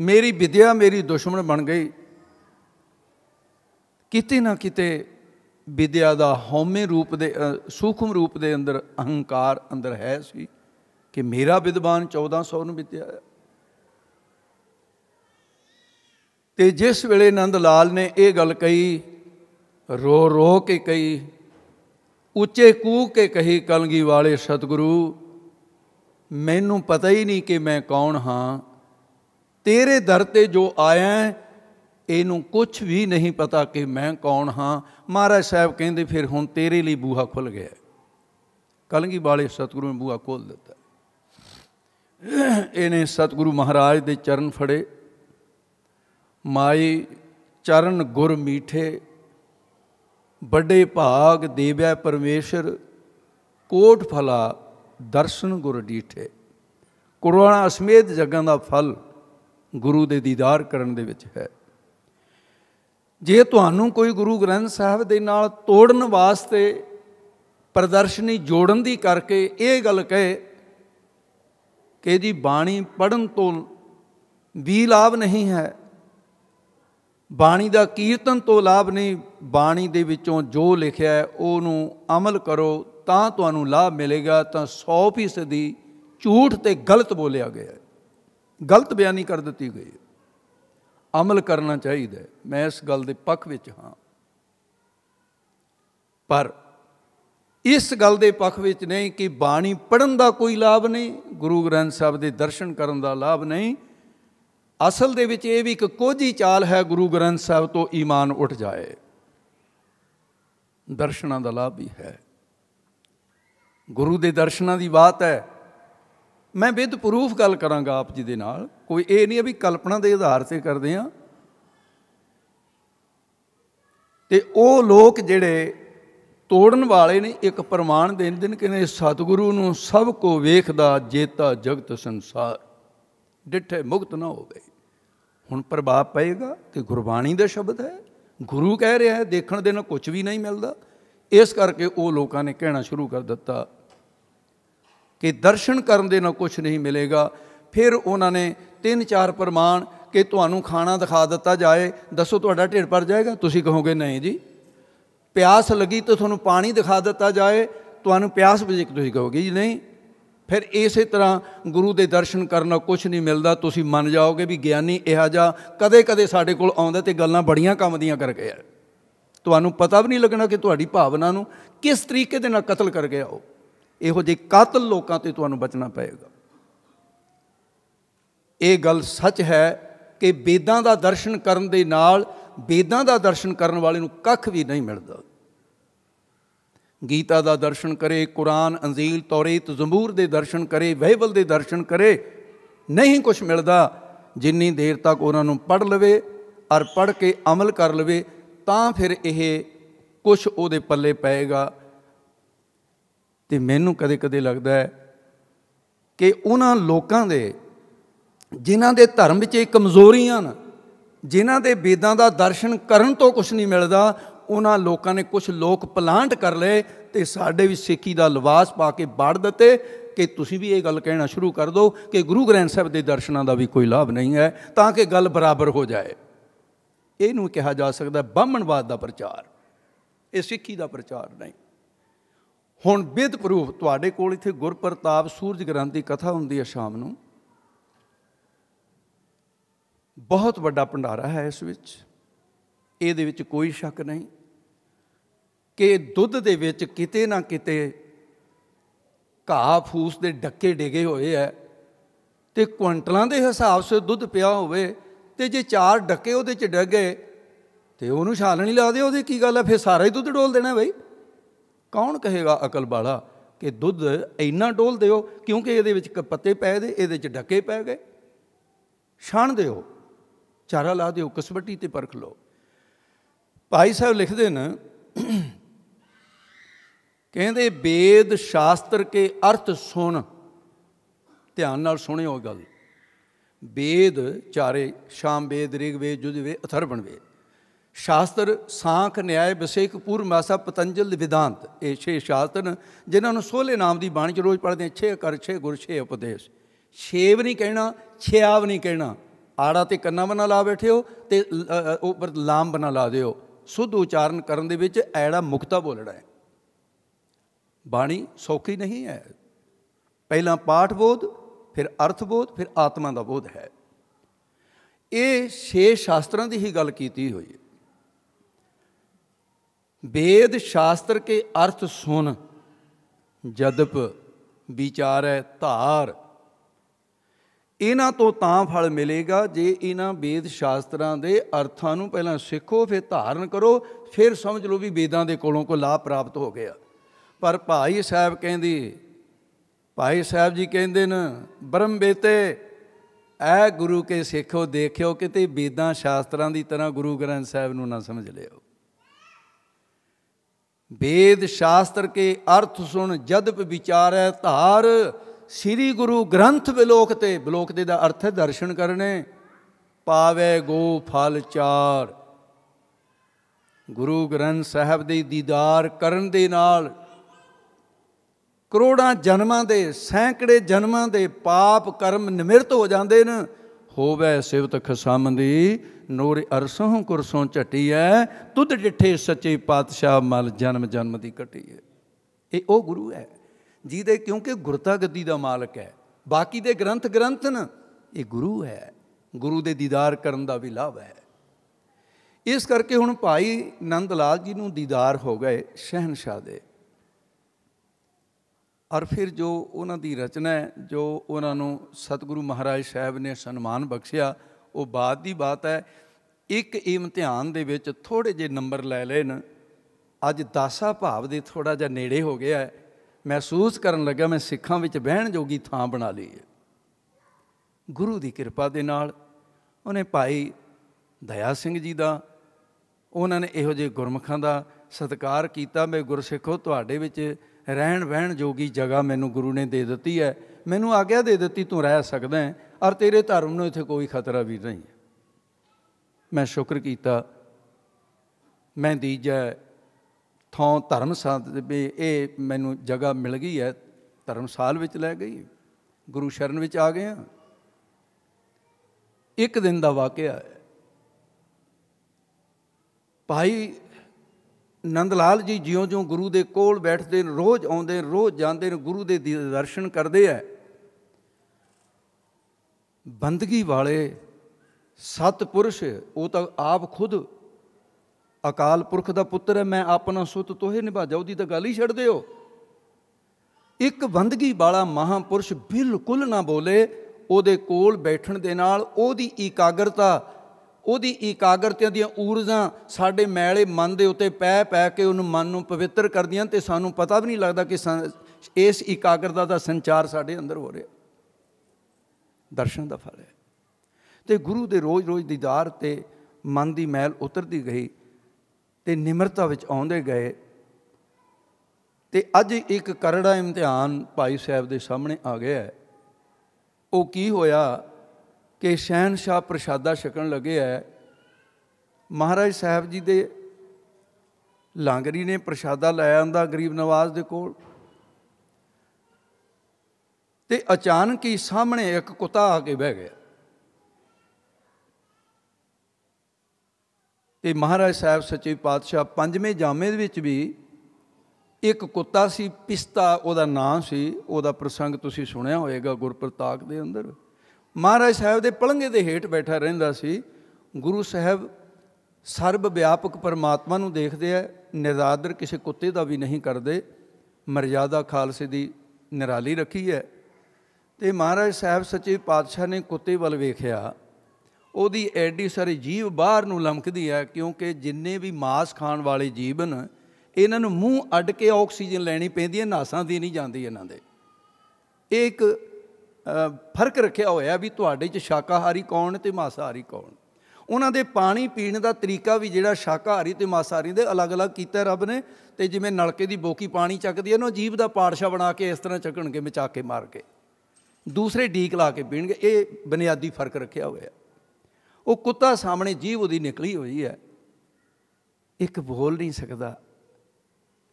ਮੇਰੀ ਵਿਦਿਆ ਮੇਰੀ ਦੁਸ਼ਮਣ ਬਣ ਗਈ ਕਿਤੇ ਨਾ ਕਿਤੇ ਵਿਦਿਆ ਦਾ ਹਉਮੈ ਰੂਪ ਦੇ ਸੂਖਮ ਰੂਪ ਦੇ ਅੰਦਰ ਅਹੰਕਾਰ ਅੰਦਰ ਹੈ ਸੀ ਕਿ ਮੇਰਾ ਵਿਦਵਾਨ 1400 ਨੂੰ ਵਿਦਿਆ ਤੇ ਜਿਸ ਵੇਲੇ ਨੰਦ ਲਾਲ ਨੇ ਇਹ ਗੱਲ ਕਹੀ ਰੋ ਰੋ ਕੇ ਕਹੀ ਉੱਚੇ ਕੂਕ ਕੇ ਕਹੀ ਕਲਗੀ ਵਾਲੇ ਸਤਿਗੁਰੂ ਮੈਨੂੰ ਪਤਾ ਹੀ ਨਹੀਂ ਕਿ ਮੈਂ ਕੌਣ ਹਾਂ ਤੇਰੇ ਦਰ ਤੇ ਜੋ ਆਇਆ ਇਹਨੂੰ ਕੁਝ ਵੀ ਨਹੀਂ ਪਤਾ ਕਿ ਮੈਂ ਕੌਣ ਹਾਂ ਮਹਾਰਾਜ ਸਾਹਿਬ ਕਹਿੰਦੇ ਫਿਰ ਹੁਣ ਤੇਰੇ ਲਈ ਬੂਹਾ ਖੁੱਲ ਗਿਆ ਕਲਗੀ ਵਾਲੇ ਸਤਿਗੁਰੂ ਨੇ ਬੂਹਾ ਖੋਲ ਦਿੱਤਾ ਇਹਨੇ ਸਤਿਗੁਰੂ ਮਹਾਰਾਜ ਦੇ ਚਰਨ ਫੜੇ ਮਾਈ ਚਰਨ ਗੁਰ ਮੀਠੇ ਵੱਡੇ ਭਾਗ ਦੇਵਿਆ ਪਰਮੇਸ਼ਰ ਕੋਟ ਫਲਾ ਦਰਸ਼ਨ ਗੁਰ ਡੀਠੇ ਕਰੋਨਾ ਅਸਮੇਤ ਜਗਾਂ ਦਾ ਫਲ ਗੁਰੂ ਦੇ ਦੀਦਾਰ ਕਰਨ ਦੇ ਵਿੱਚ ਹੈ ਜੇ ਤੁਹਾਨੂੰ ਕੋਈ ਗੁਰੂ ਗ੍ਰੰਥ ਸਾਹਿਬ ਦੇ ਨਾਲ ਤੋੜਨ ਵਾਸਤੇ ਪ੍ਰਦਰਸ਼ਨੀ ਜੋੜਨ ਦੀ ਕਰਕੇ ਇਹ ਗੱਲ ਕਹੇ ਕਿ ਜੀ ਬਾਣੀ ਪੜਨ ਤੋਂ ਵੀ ਲਾਭ ਨਹੀਂ ਹੈ ਬਾਣੀ ਦਾ ਕੀਰਤਨ ਤੋਂ ਲਾਭ ਨਹੀਂ ਬਾਣੀ ਦੇ ਵਿੱਚੋਂ ਜੋ ਲਿਖਿਆ ਹੈ ਉਹਨੂੰ ਅਮਲ ਕਰੋ ਤਾਂ ਤੁਹਾਨੂੰ ਲਾਭ ਮਿਲੇਗਾ ਤਾਂ 100% ਦੀ ਝੂਠ ਤੇ ਗਲਤ ਬੋਲਿਆ ਗਿਆ ਹੈ ਗਲਤ ਬਿਆਨੀ ਕਰ ਦਿੱਤੀ ਗਈ ਹੈ ਅਮਲ ਕਰਨਾ ਚਾਹੀਦਾ ਮੈਂ ਇਸ ਗੱਲ ਦੇ ਪੱਖ ਵਿੱਚ ਹਾਂ ਪਰ ਇਸ ਗੱਲ ਦੇ ਪੱਖ ਵਿੱਚ ਨਹੀਂ ਕਿ ਬਾਣੀ ਪੜਨ ਦਾ ਕੋਈ ਲਾਭ ਨਹੀਂ ਗੁਰੂ ਗ੍ਰੰਥ ਸਾਹਿਬ ਦੇ ਦਰਸ਼ਨ ਕਰਨ ਦਾ ਲਾਭ ਨਹੀਂ ਅਸਲ ਦੇ ਵਿੱਚ ਇਹ ਵੀ ਇੱਕ ਕੋਝੀ ਚਾਲ ਹੈ ਗੁਰੂ ਗ੍ਰੰਥ ਸਾਹਿਬ ਤੋਂ ਈਮਾਨ ਉੱਠ ਜਾਏ ਦਰਸ਼ਨਾਂ ਦਾ ਲਾਭ ਵੀ ਹੈ ਗੁਰੂ ਦੇ ਦਰਸ਼ਨਾਂ ਦੀ ਬਾਤ ਹੈ ਮੈਂ ਵਿਦ ਪ੍ਰੂਫ ਗੱਲ ਕਰਾਂਗਾ ਆਪ ਜੀ ਦੇ ਨਾਲ ਕੋਈ ਇਹ ਨਹੀਂ ਆ ਵੀ ਕਲਪਨਾ ਦੇ ਆਧਾਰ ਤੇ ਕਰਦੇ ਆ ਤੇ ਉਹ ਲੋਕ ਜਿਹੜੇ ਤੋੜਨ ਵਾਲੇ ਨੇ ਇੱਕ ਪ੍ਰਮਾਣ ਦੇਣ ਦਿਨ ਕਹਿੰਦੇ ਸਤਿਗੁਰੂ ਨੂੰ ਸਭ ਕੋ ਵੇਖਦਾ ਜੇਤਾ ਜਗਤ ਸੰਸਾਰ ਡਿੱਠੇ ਮੁਕਤ ਨਾ ਹੋਵੇ ਹੁਣ ਪ੍ਰਭਾਵ ਪਏਗਾ ਕਿ ਗੁਰਬਾਣੀ ਦਾ ਸ਼ਬਦ ਹੈ ਗੁਰੂ ਕਹਿ ਰਿਹਾ ਹੈ ਦੇਖਣ ਦੇ ਨਾਲ ਕੁਝ ਵੀ ਨਹੀਂ ਮਿਲਦਾ ਇਸ ਕਰਕੇ ਉਹ ਲੋਕਾਂ ਨੇ ਕਹਿਣਾ ਸ਼ੁਰੂ ਕਰ ਦਿੱਤਾ ਕਿ ਦਰਸ਼ਨ ਕਰਨ ਦੇ ਨਾਲ ਕੁਝ ਨਹੀਂ ਮਿਲੇਗਾ ਫਿਰ ਉਹਨਾਂ ਨੇ ਤਿੰਨ ਚਾਰ ਪ੍ਰਮਾਣ ਕਿ ਤੁਹਾਨੂੰ ਖਾਣਾ ਦਿਖਾ ਦਿੱਤਾ ਜਾਏ ਦੱਸੋ ਤੁਹਾਡਾ ਢਿੱਡ ਭਰ ਜਾਏਗਾ ਤੁਸੀਂ ਕਹੋਗੇ ਨਹੀਂ ਜੀ ਪਿਆਸ ਲੱਗੀ ਤਾਂ ਤੁਹਾਨੂੰ ਪਾਣੀ ਦਿਖਾ ਦਿੱਤਾ ਜਾਏ ਤੁਹਾਨੂੰ ਪਿਆਸ ਜੇ ਤੁਸੀਂ ਕਹੋਗੇ ਜੀ ਨਹੀਂ ਫਿਰ ਇਸੇ ਤਰ੍ਹਾਂ ਗੁਰੂ ਦੇ ਦਰਸ਼ਨ ਕਰਨਾ ਕੁਝ ਨਹੀਂ ਮਿਲਦਾ ਤੁਸੀਂ ਮੰਨ ਜਾਓਗੇ ਵੀ ਗਿਆਨੀ ਇਹਾ ਜਾ ਕਦੇ-ਕਦੇ ਸਾਡੇ ਕੋਲ ਆਉਂਦਾ ਤੇ ਗੱਲਾਂ ਬੜੀਆਂ ਕੰਮ ਦੀਆਂ ਕਰ ਗਿਆ ਤੁਹਾਨੂੰ ਪਤਾ ਵੀ ਨਹੀਂ ਲੱਗਣਾ ਕਿ ਤੁਹਾਡੀ ਭਾਵਨਾ ਨੂੰ ਕਿਸ ਤਰੀਕੇ ਦੇ ਨਾਲ ਕਤਲ ਕਰ ਗਿਆ ਉਹ ਇਹੋ ਜਿਹੇ ਕਾਤਲ ਲੋਕਾਂ ਤੇ ਤੁਹਾਨੂੰ ਬਚਣਾ ਪਏਗਾ ਇਹ ਗੱਲ ਸੱਚ ਹੈ ਕਿ ਵੇਦਾਂ ਦਾ ਦਰਸ਼ਨ ਕਰਨ ਦੇ ਨਾਲ ਵੇਦਾਂ ਦਾ ਦਰਸ਼ਨ ਕਰਨ ਵਾਲੇ ਨੂੰ ਕੱਖ ਵੀ ਨਹੀਂ ਮਿਲਦਾ ਗੀਤਾ ਦਾ ਦਰਸ਼ਨ ਕਰੇ ਕੁਰਾਨ ਅੰਜ਼ੀਲ ਤੌਰੇਤ ਜ਼ਮੂਰ ਦੇ ਦਰਸ਼ਨ ਕਰੇ ਬਾਈਬਲ ਦੇ ਦਰਸ਼ਨ ਕਰੇ ਨਹੀਂ ਕੁਝ ਮਿਲਦਾ ਜਿੰਨੀ ਦੇਰ ਤੱਕ ਉਹਨਾਂ ਨੂੰ ਪੜ ਲਵੇ ਔਰ ਪੜ ਕੇ ਅਮਲ ਕਰ ਲਵੇ ਤਾਂ ਫਿਰ ਇਹ ਕੁਝ ਉਹਦੇ ਪੱਲੇ ਪਏਗਾ ਤੇ ਮੈਨੂੰ ਕਦੇ-ਕਦੇ ਲੱਗਦਾ ਹੈ ਕਿ ਉਹਨਾਂ ਲੋਕਾਂ ਦੇ ਜਿਨ੍ਹਾਂ ਦੇ ਧਰਮ ਵਿੱਚ ਇਹ ਕਮਜ਼ੋਰੀਆਂ ਹਨ ਜਿਨ੍ਹਾਂ ਦੇ ਵੇਦਾਂ ਦਾ ਦਰਸ਼ਨ ਕਰਨ ਤੋਂ ਕੁਝ ਨਹੀਂ ਮਿਲਦਾ ਉਹਨਾਂ ਲੋਕਾਂ ਨੇ ਕੁਝ ਲੋਕ ਪਲਾਂਟ ਕਰ ਲਏ ਤੇ ਸਾਡੇ ਵੀ ਸਿੱਖੀ ਦਾ ਲਿਬਾਸ ਪਾ ਕੇ ਬਾੜ ਦਿੱਤੇ ਕਿ ਤੁਸੀਂ ਵੀ ਇਹ ਗੱਲ ਕਹਿਣਾ ਸ਼ੁਰੂ ਕਰ ਦਿਓ ਕਿ ਗੁਰੂ ਗ੍ਰੰਥ ਸਾਹਿਬ ਦੇ ਦਰਸ਼ਨਾਂ ਦਾ ਵੀ ਕੋਈ ਲਾਭ ਨਹੀਂ ਹੈ ਤਾਂ ਕਿ ਗੱਲ ਬਰਾਬਰ ਹੋ ਜਾਏ ਇਹਨੂੰ ਕਿਹਾ ਜਾ ਸਕਦਾ ਬ੍ਰਾਹਮਣਵਾਦ ਦਾ ਪ੍ਰਚਾਰ ਇਹ ਸਿੱਖੀ ਦਾ ਪ੍ਰਚਾਰ ਨਹੀਂ ਹੁਣ ਵਿਦ ਪ੍ਰੂਫ ਤੁਹਾਡੇ ਕੋਲ ਇੱਥੇ ਗੁਰਪ੍ਰਤਾਪ ਸੂਰਜ ਗ੍ਰੰਥ ਦੀ ਕਥਾ ਹੁੰਦੀ ਹੈ ਸ਼ਾਮ ਨੂੰ ਬਹੁਤ ਵੱਡਾ ਭੰਡਾਰਾ ਹੈ ਇਸ ਵਿੱਚ ਇਹਦੇ ਵਿੱਚ ਕੋਈ ਸ਼ੱਕ ਨਹੀਂ ਕਿ ਦੁੱਧ ਦੇ ਵਿੱਚ ਕਿਤੇ ਨਾ ਕਿਤੇ ਘਾਹ ਫੂਸ ਦੇ ਡੱਕੇ ਡੇਗੇ ਹੋਏ ਐ ਤੇ ਕੁਇੰਟਲਾਂ ਦੇ ਹਿਸਾਬ ਸੇ ਦੁੱਧ ਪਿਆ ਹੋਵੇ ਤੇ ਜੇ ਚਾਰ ਡੱਕੇ ਉਹਦੇ ਚ ਡੱਗੇ ਤੇ ਉਹਨੂੰ ਛਾਲਣੀ ਲਾ ਦੇ ਉਹਦੀ ਕੀ ਗੱਲ ਐ ਫੇ ਸਾਰਾ ਹੀ ਦੁੱਧ ਡੋਲ ਦੇਣਾ ਬਈ ਕੌਣ ਕਹੇਗਾ ਅਕਲ ਵਾਲਾ ਕਿ ਦੁੱਧ ਇੰਨਾ ਡੋਲ ਦਿਓ ਕਿਉਂਕਿ ਇਹਦੇ ਵਿੱਚ ਪੱਤੇ ਪੈ ਗਏ ਇਹਦੇ ਵਿੱਚ ਢੱਕੇ ਪੈ ਗਏ ਛਾਣ ਦਿਓ ਚਾਰਾ ਲਾ ਦਿਓ ਕਸਵੱਟੀ ਤੇ ਪਰਖ ਲਓ ਭਾਈ ਸਾਹਿਬ ਲਿਖਦੇ ਨੇ ਕਹਿੰਦੇ ਵੇਦ ਸ਼ਾਸਤਰ ਕੇ ਅਰਥ ਸੁਣ ਧਿਆਨ ਨਾਲ ਸੁਣਿਓ ਗੱਲ ਵੇਦ ਚਾਰੇ ਸ਼ਾਮ ਵੇਦ ਰਿਗ ਵੇਦ ਜੁਜ ਵੇਦ ਅਥਰਵਣ ਵੇਦ ਸ਼ਾਸਤਰ ਸਾਖ ਨਿਆਇ ਵਿਸ਼ੇਕ ਪੂਰ ਮਾਸਾ ਪਤੰਜਲ ਵਿਦਾਂਤ ਇਹ ਛੇ ਸ਼ਾਸਤਰ ਜਿਨ੍ਹਾਂ ਨੂੰ ਸੋਲੇ ਨਾਮ ਦੀ ਬਾਣੀ ਚ ਰੋਜ਼ ਪੜ੍ਹਦੇ ਆ ਛੇ ਕਰ ਛੇ ਗੁਰ ਛੇ ਉਪਦੇਸ਼ ਛੇਵ ਨਹੀਂ ਕਹਿਣਾ ਛਿਆਵ ਨਹੀਂ ਕਹਿਣਾ ਆੜਾ ਤੇ ਕੰਨਾ ਬਣਾ ਲਾ ਬੈਠੇ ਹੋ ਤੇ ਉੱਪਰ ਲਾਮ ਬਣਾ ਲਾ ਦਿਓ ਸੁਧ ਉਚਾਰਨ ਕਰਨ ਦੇ ਵਿੱਚ ਐੜਾ ਮੁਕਤਾ ਬੋਲਣਾ ਹੈ ਬਾਣੀ ਸੌਖੀ ਨਹੀਂ ਹੈ ਪਹਿਲਾਂ ਪਾਠ ਬੋਧ ਫਿਰ ਅਰਥ ਬੋਧ ਫਿਰ ਆਤਮਾ ਦਾ ਬੋਧ ਹੈ ਇਹ ਛੇ ਸ਼ਾਸਤਰਾਂ ਦੀ ਹੀ ਗੱਲ ਕੀਤੀ ਹੋਈ ਹੈ वेद शास्त्र के अर्थ सुन ਜਦਪ ਵਿਚਾਰ ਹੈ ਧਾਰ ਇਹਨਾਂ ਤੋਂ ਤਾਂ ਫਲ ਮਿਲੇਗਾ ਜੇ ਇਹਨਾਂ ਵੇਦ ਸ਼ਾਸਤਰਾਂ ਦੇ ਅਰਥਾਂ ਨੂੰ ਪਹਿਲਾਂ ਸਿੱਖੋ ਫਿਰ ਧਾਰਨ ਕਰੋ ਫਿਰ ਸਮਝ ਲਓ ਵੀ ਵੇਦਾਂ ਦੇ ਕੋਲੋਂ ਕੋ ਲਾਭ ਪ੍ਰਾਪਤ ਹੋ ਗਿਆ ਪਰ ਭਾਈ ਸਾਹਿਬ ਕਹਿੰਦੀ ਭਾਈ ਸਾਹਿਬ ਜੀ ਕਹਿੰਦੇ ਨੇ ਬ੍ਰਹਮ ਬੇਤੇ ਐ ਗੁਰੂ ਕੇ ਸਿੱਖੋ ਦੇਖਿਓ ਕਿਤੇ ਵੇਦਾਂ ਸ਼ਾਸਤਰਾਂ ਦੀ ਤਰ੍ਹਾਂ ਗੁਰੂ ਗ੍ਰੰਥ ਸਾਹਿਬ ਨੂੰ ਨਾ ਸਮਝ ਲਿਓ ਵੇਦ ਸ਼ਾਸਤਰ ਕੇ ਅਰਥ ਸੁਣ जदप विचार है धार ਸ੍ਰੀ ਗੁਰੂ ਗ੍ਰੰਥ ਬਲੋਕ ਤੇ ਬਲੋਕ ਦੇ ਦਾ ਅਰਥ ਹੈ ਦਰਸ਼ਨ ਕਰਨੇ ਪਾਵੇ ਗੋ ਫਲ ਚਾਰ ਗੁਰੂ ਗ੍ਰੰਥ ਸਾਹਿਬ ਦੀ ਦੀਦਾਰ ਕਰਨ ਦੇ ਨਾਲ ਕਰੋੜਾਂ ਜਨਮਾਂ ਦੇ ਸੈਂਕੜੇ ਜਨਮਾਂ ਦੇ ਪਾਪ ਕਰਮ ਨਿਮਰਤ ਹੋ ਜਾਂਦੇ ਨੇ ਹੋਵੇ ਸਿਵਤ ਖਸਮ ਦੀ ਨੂਰ ਅਰਸੋਂ ਕੁਰਸੋਂ ਛਟੀ ਐ ਤੁਧ ਡਿਠੇ ਸੱਚੇ ਪਾਤਸ਼ਾਹ ਮਲ ਜਨਮ ਜਨਮ ਦੀ ਕਟੀ ਐ ਇਹ ਉਹ ਗੁਰੂ ਐ ਜਿਹਦੇ ਕਿਉਂਕਿ ਗੁਰਤਾ ਗੱਦੀ ਦਾ ਮਾਲਕ ਐ ਬਾਕੀ ਦੇ ਗ੍ਰੰਥ ਗ੍ਰੰਥ ਨ ਇਹ ਗੁਰੂ ਐ ਗੁਰੂ ਦੇ ਦੀਦਾਰ ਕਰਨ ਦਾ ਵੀ ਲਾਭ ਐ ਇਸ ਕਰਕੇ ਹੁਣ ਭਾਈ ਨੰਦ ਲਾਲ ਜੀ ਨੂੰ ਦੀਦਾਰ ਹੋ ਗਏ ਸ਼ਹਿਨशाह ਦੇ ਔਰ ਫਿਰ ਜੋ ਉਹਨਾਂ ਦੀ ਰਚਨਾ ਹੈ ਜੋ ਉਹਨਾਂ ਨੂੰ ਸਤਿਗੁਰੂ ਮਹਾਰਾਜ ਸਾਹਿਬ ਨੇ ਸਨਮਾਨ ਬਖਸ਼ਿਆ ਉਹ ਬਾਤ ਦੀ ਬਾਤ ਹੈ ਇੱਕ ਇਮਤਿਹਾਨ ਦੇ ਵਿੱਚ ਥੋੜੇ ਜੇ ਨੰਬਰ ਲੈ ਲੈਣ ਅੱਜ ਦਾਸਾ ਭਾਵ ਦੇ ਥੋੜਾ ਜਿਹਾ ਨੇੜੇ ਹੋ ਗਿਆ ਹੈ ਮਹਿਸੂਸ ਕਰਨ ਲੱਗਾ ਮੈਂ ਸਿੱਖਾਂ ਵਿੱਚ ਬਹਿਣ ਜੋਗੀ ਥਾਂ ਬਣਾ ਲਈ ਹੈ ਗੁਰੂ ਦੀ ਕਿਰਪਾ ਦੇ ਨਾਲ ਉਹਨੇ ਭਾਈ ਦਇਆ ਸਿੰਘ ਜੀ ਦਾ ਉਹਨਾਂ ਨੇ ਇਹੋ ਜਿਹੇ ਗੁਰਮਖਾਂ ਦਾ ਸਤਿਕਾਰ ਕੀਤਾ ਮੈਂ ਗੁਰਸਿੱਖੋ ਤੁਹਾਡੇ ਵਿੱਚ ਰਹਿਣ ਬਹਿਣ ਜੋਗੀ ਜਗ੍ਹਾ ਮੈਨੂੰ ਗੁਰੂ ਨੇ ਦੇ ਦਿੱਤੀ ਹੈ ਮੈਨੂੰ ਆਗਿਆ ਦੇ ਦਿੱਤੀ ਤੂੰ ਰਹਿ ਸਕਦਾ ਹੈ ਔਰ ਤੇਰੇ ਧਰਮ ਨੂੰ ਇੱਥੇ ਕੋਈ ਖਤਰਾ ਵੀ ਨਹੀਂ ਹੈ ਮੈਂ ਸ਼ੁਕਰ ਕੀਤਾ ਮੈਂ ਦੀਜੈ ਥਾਂ ਸਾਧ ਦੇ ਇਹ ਮੈਨੂੰ ਜਗ੍ਹਾ ਮਿਲ ਗਈ ਹੈ ਧਰਮਸਾਲ ਵਿੱਚ ਲੈ ਗਈ ਗੁਰੂ ਸ਼ਰਨ ਵਿੱਚ ਆ ਗਏ ਹਾਂ ਇੱਕ ਦਿਨ ਦਾ ਵਾਕਿਆ ਹੈ ਭਾਈ ਨੰਦ ਲਾਲ ਜੀ ਜਿਉਂ-ਜਿਉਂ ਗੁਰੂ ਦੇ ਕੋਲ ਬੈਠਦੇ ਨੇ ਰੋਜ਼ ਆਉਂਦੇ ਨੇ ਰੋਜ਼ ਜਾਂਦੇ ਨੇ ਗੁਰੂ ਦੇ ਦਰਸ਼ਨ ਕਰਦੇ ਐ ਬੰਦਗੀ ਵਾਲੇ ਸਤਪੁਰਸ਼ ਉਹ ਤਾਂ ਆਪ ਖੁਦ ਅਕਾਲ ਪੁਰਖ ਦਾ ਪੁੱਤਰ ਹੈ ਮੈਂ ਆਪਣਾ ਸੁੱਤ ਤੋਹੇ ਨਿਭਾਜਾ ਉਹਦੀ ਤਾਂ ਗੱਲ ਹੀ ਛੱਡ ਦਿਓ ਇੱਕ ਬੰਦਗੀ ਵਾਲਾ ਮਹਾਪੁਰਸ਼ ਬਿਲਕੁਲ ਨਾ ਬੋਲੇ ਉਹਦੇ ਕੋਲ ਬੈਠਣ ਦੇ ਨਾਲ ਉਹਦੀ ਇਕਾਗਰਤਾ ਉਹਦੀ ਇਕਾਗਰਤਾ ਦੀਆਂ ਊਰਜ਼ਾਂ ਸਾਡੇ ਮੈਲੇ ਮਨ ਦੇ ਉੱਤੇ ਪੈ ਪੈ ਕੇ ਉਹਨੂੰ ਮਨ ਨੂੰ ਪਵਿੱਤਰ ਕਰਦੀਆਂ ਤੇ ਸਾਨੂੰ ਪਤਾ ਵੀ ਨਹੀਂ ਲੱਗਦਾ ਕਿ ਇਸ ਇਕਾਗਰਤਾ ਦਾ ਸੰਚਾਰ ਸਾਡੇ ਅੰਦਰ ਹੋ ਰਿਹਾ ਦਰਸ਼ਨ ਦਾ ਫਲ ਹੈ ਤੇ ਗੁਰੂ ਦੇ ਰੋਜ਼-ਰੋਜ਼ ਦੀਦਾਰ ਤੇ ਮਨ ਦੀ ਮੈਲ ਉਤਰਦੀ ਗਈ ਤੇ ਨਿਮਰਤਾ ਵਿੱਚ ਆਉਂਦੇ ਗਏ ਤੇ ਅੱਜ ਇੱਕ ਕਰੜਾ ਇਮਤਿਹਾਨ ਭਾਈ ਸਾਹਿਬ ਦੇ ਸਾਹਮਣੇ ਆ ਗਿਆ ਉਹ ਕੀ ਹੋਇਆ ਕਿ ਸ਼ਹਿਨशाह ਪ੍ਰਸ਼ਾਦਾ ਛਕਣ ਲੱਗੇ ਐ ਮਹਾਰਾਜ ਸਾਹਿਬ ਜੀ ਦੇ ਲਾਂਗਰੀ ਨੇ ਪ੍ਰਸ਼ਾਦਾ ਲੈ ਆਂਦਾ ਗਰੀਬ ਨਵਾਜ਼ ਦੇ ਕੋਲ ਤੇ ਅਚਾਨਕ ਹੀ ਸਾਹਮਣੇ ਇੱਕ ਕੁੱਤਾ ਆ ਕੇ ਬਹਿ ਗਿਆ ਤੇ ਮਹਾਰਾਜ ਸਾਹਿਬ ਸੱਚੇ ਪਾਤਸ਼ਾਹ ਪੰਜਵੇਂ ਜਾਮੇ ਦੇ ਵਿੱਚ ਵੀ ਇੱਕ ਕੁੱਤਾ ਸੀ ਪਿਸਤਾ ਉਹਦਾ ਨਾਮ ਸੀ ਉਹਦਾ ਪ੍ਰਸੰਗ ਤੁਸੀਂ ਸੁਣਿਆ ਹੋਵੇਗਾ ਗੁਰਪ੍ਰਤਾਕ ਦੇ ਅੰਦਰ ਮਹਾਰਾਜ ਸਾਹਿਬ ਦੇ ਪਲੰਘੇ ਦੇ ਹੇਠ ਬੈਠਾ ਰਹਿੰਦਾ ਸੀ ਗੁਰੂ ਸਾਹਿਬ ਸਰਬ ਵਿਆਪਕ ਪਰਮਾਤਮਾ ਨੂੰ ਦੇਖਦੇ ਆ ਨਿਰਾਦਰ ਕਿਸੇ ਕੁੱਤੇ ਦਾ ਵੀ ਨਹੀਂ ਕਰਦੇ ਮਰਜ਼ਾਦਾ ਖਾਲਸੇ ਦੀ ਨਿਰਾਲੀ ਰੱਖੀ ਹੈ ਤੇ ਮਹਾਰਾਜ ਸਾਹਿਬ ਸੱਚੇ ਪਾਤਸ਼ਾਹ ਨੇ ਕੁੱਤੇ ਵੱਲ ਵੇਖਿਆ ਉਹਦੀ ਐਡੀ ਸਾਰੀ ਜੀਵ ਬਾਹਰ ਨੂੰ ਲਮਕਦੀ ਹੈ ਕਿਉਂਕਿ ਜਿੰਨੇ ਵੀ ਮਾਸ ਖਾਣ ਵਾਲੇ ਜੀਵਨ ਇਹਨਾਂ ਨੂੰ ਮੂੰਹ ਅੱਡ ਕੇ ਆਕਸੀਜਨ ਲੈਣੀ ਪੈਂਦੀ ਹੈ ਨਾਸਾਂ ਦੀ ਨਹੀਂ ਜਾਂਦੀ ਇਹਨਾਂ ਦੇ ਇਹ ਇੱਕ ਫਰਕ ਰੱਖਿਆ ਹੋਇਆ ਵੀ ਤੁਹਾਡੇ 'ਚ ਸ਼ਾਕਾਹਾਰੀ ਕੌਣ ਤੇ ਮਾਸਾਹਾਰੀ ਕੌਣ ਉਹਨਾਂ ਦੇ ਪਾਣੀ ਪੀਣ ਦਾ ਤਰੀਕਾ ਵੀ ਜਿਹੜਾ ਸ਼ਾਕਾਹਾਰੀ ਤੇ ਮਾਸਾਹਾਰੀ ਦੇ ਅਲੱਗ-ਅਲੱਗ ਕੀਤਾ ਰੱਬ ਨੇ ਤੇ ਜਿਵੇਂ ਨਲਕੇ ਦੀ ਬੋਕੀ ਪਾਣੀ ਚੱਕਦੀ ਹੈ ਨਾ ਜੀਵ ਦਾ ਪਾੜਸ਼ਾ ਬਣਾ ਕੇ ਇਸ ਤਰ੍ਹਾਂ ਚੱਕਣਗੇ ਮਚਾ ਕੇ ਮਾਰ ਕੇ ਦੂਸਰੇ ਢੀਕ ਲਾ ਕੇ ਪੀਣਗੇ ਇਹ ਬੁਨਿਆਦੀ ਫਰਕ ਰੱਖਿਆ ਹੋਇਆ ਉਹ ਕੁੱਤਾ ਸਾਹਮਣੇ ਜੀਵ ਉਹਦੀ ਨਿਕਲੀ ਹੋਈ ਹੈ ਇੱਕ ਬੋਲ ਨਹੀਂ ਸਕਦਾ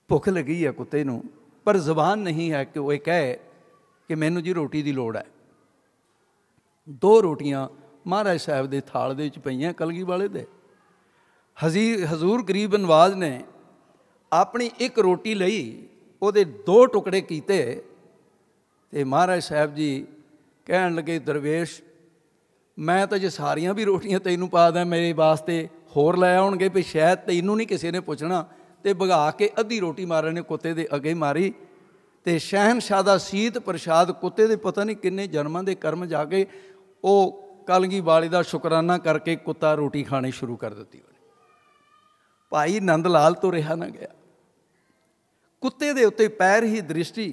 ਭੁੱਖ ਲੱਗੀ ਹੈ ਕੁੱਤੇ ਨੂੰ ਪਰ ਜ਼ੁਬਾਨ ਨਹੀਂ ਹੈ ਕਿ ਉਹ ਕਹੇ ਕਿ ਮੈਨੂੰ ਜੀ ਰੋਟੀ ਦੀ ਲੋੜ ਹੈ ਦੋ ਰੋਟੀਆਂ ਮਹਾਰਾਜ ਸਾਹਿਬ ਦੇ ਥਾਲ ਦੇ ਵਿੱਚ ਪਈਆਂ ਕਲਗੀ ਵਾਲੇ ਦੇ ਹਜ਼ੀਰ ਹਜ਼ੂਰ ਗਰੀਬ ਨਵਾਜ਼ ਨੇ ਆਪਣੀ ਇੱਕ ਰੋਟੀ ਲਈ ਉਹਦੇ ਦੋ ਟੁਕੜੇ ਕੀਤੇ ਤੇ ਮਹਾਰਾਜ ਸਾਹਿਬ ਜੀ ਕਹਿਣ ਲੱਗੇ ਦਰਵੇਸ਼ ਮੈਂ ਤਾਂ ਜੇ ਸਾਰੀਆਂ ਵੀ ਰੋਟੀਆਂ ਤੈਨੂੰ ਪਾ ਦਾਂ ਮੇਰੇ ਵਾਸਤੇ ਹੋਰ ਲੈ ਆਉਣਗੇ ਵੀ ਸ਼ਾਇਦ ਤੈਨੂੰ ਨਹੀਂ ਕਿਸੇ ਨੇ ਪੁੱਛਣਾ ਤੇ ਭਗਾ ਕੇ ਅੱਧੀ ਰੋਟੀ ਮਾਰਨ ਨੇ ਕੁੱਤੇ ਦੇ ਅੱਗੇ ਮਾਰੀ ਤੇ ਸ਼ਹਿਨ ਦਾ ਸੀਤ ਪ੍ਰਸ਼ਾਦ ਕੁੱਤੇ ਦੇ ਪਤਾ ਨਹੀਂ ਕਿੰਨੇ ਜਨਮਾਂ ਦੇ ਕਰਮ ਜਾ ਕੇ ਉਹ ਕਲਗੀ ਵਾਲੇ ਦਾ ਸ਼ੁਕਰਾਨਾ ਕਰਕੇ ਕੁੱਤਾ ਰੋਟੀ ਖਾਣੀ ਸ਼ੁਰੂ ਕਰ ਦਿੱਤੀ ਉਹਨੇ ਭਾਈ ਨੰਦ ਲਾਲ ਤੋਂ ਰਿਹਾ ਨਾ ਗਿਆ ਕੁੱਤੇ ਦੇ ਉੱਤੇ ਪੈਰ ਹੀ ਦ੍ਰਿਸ਼ਟੀ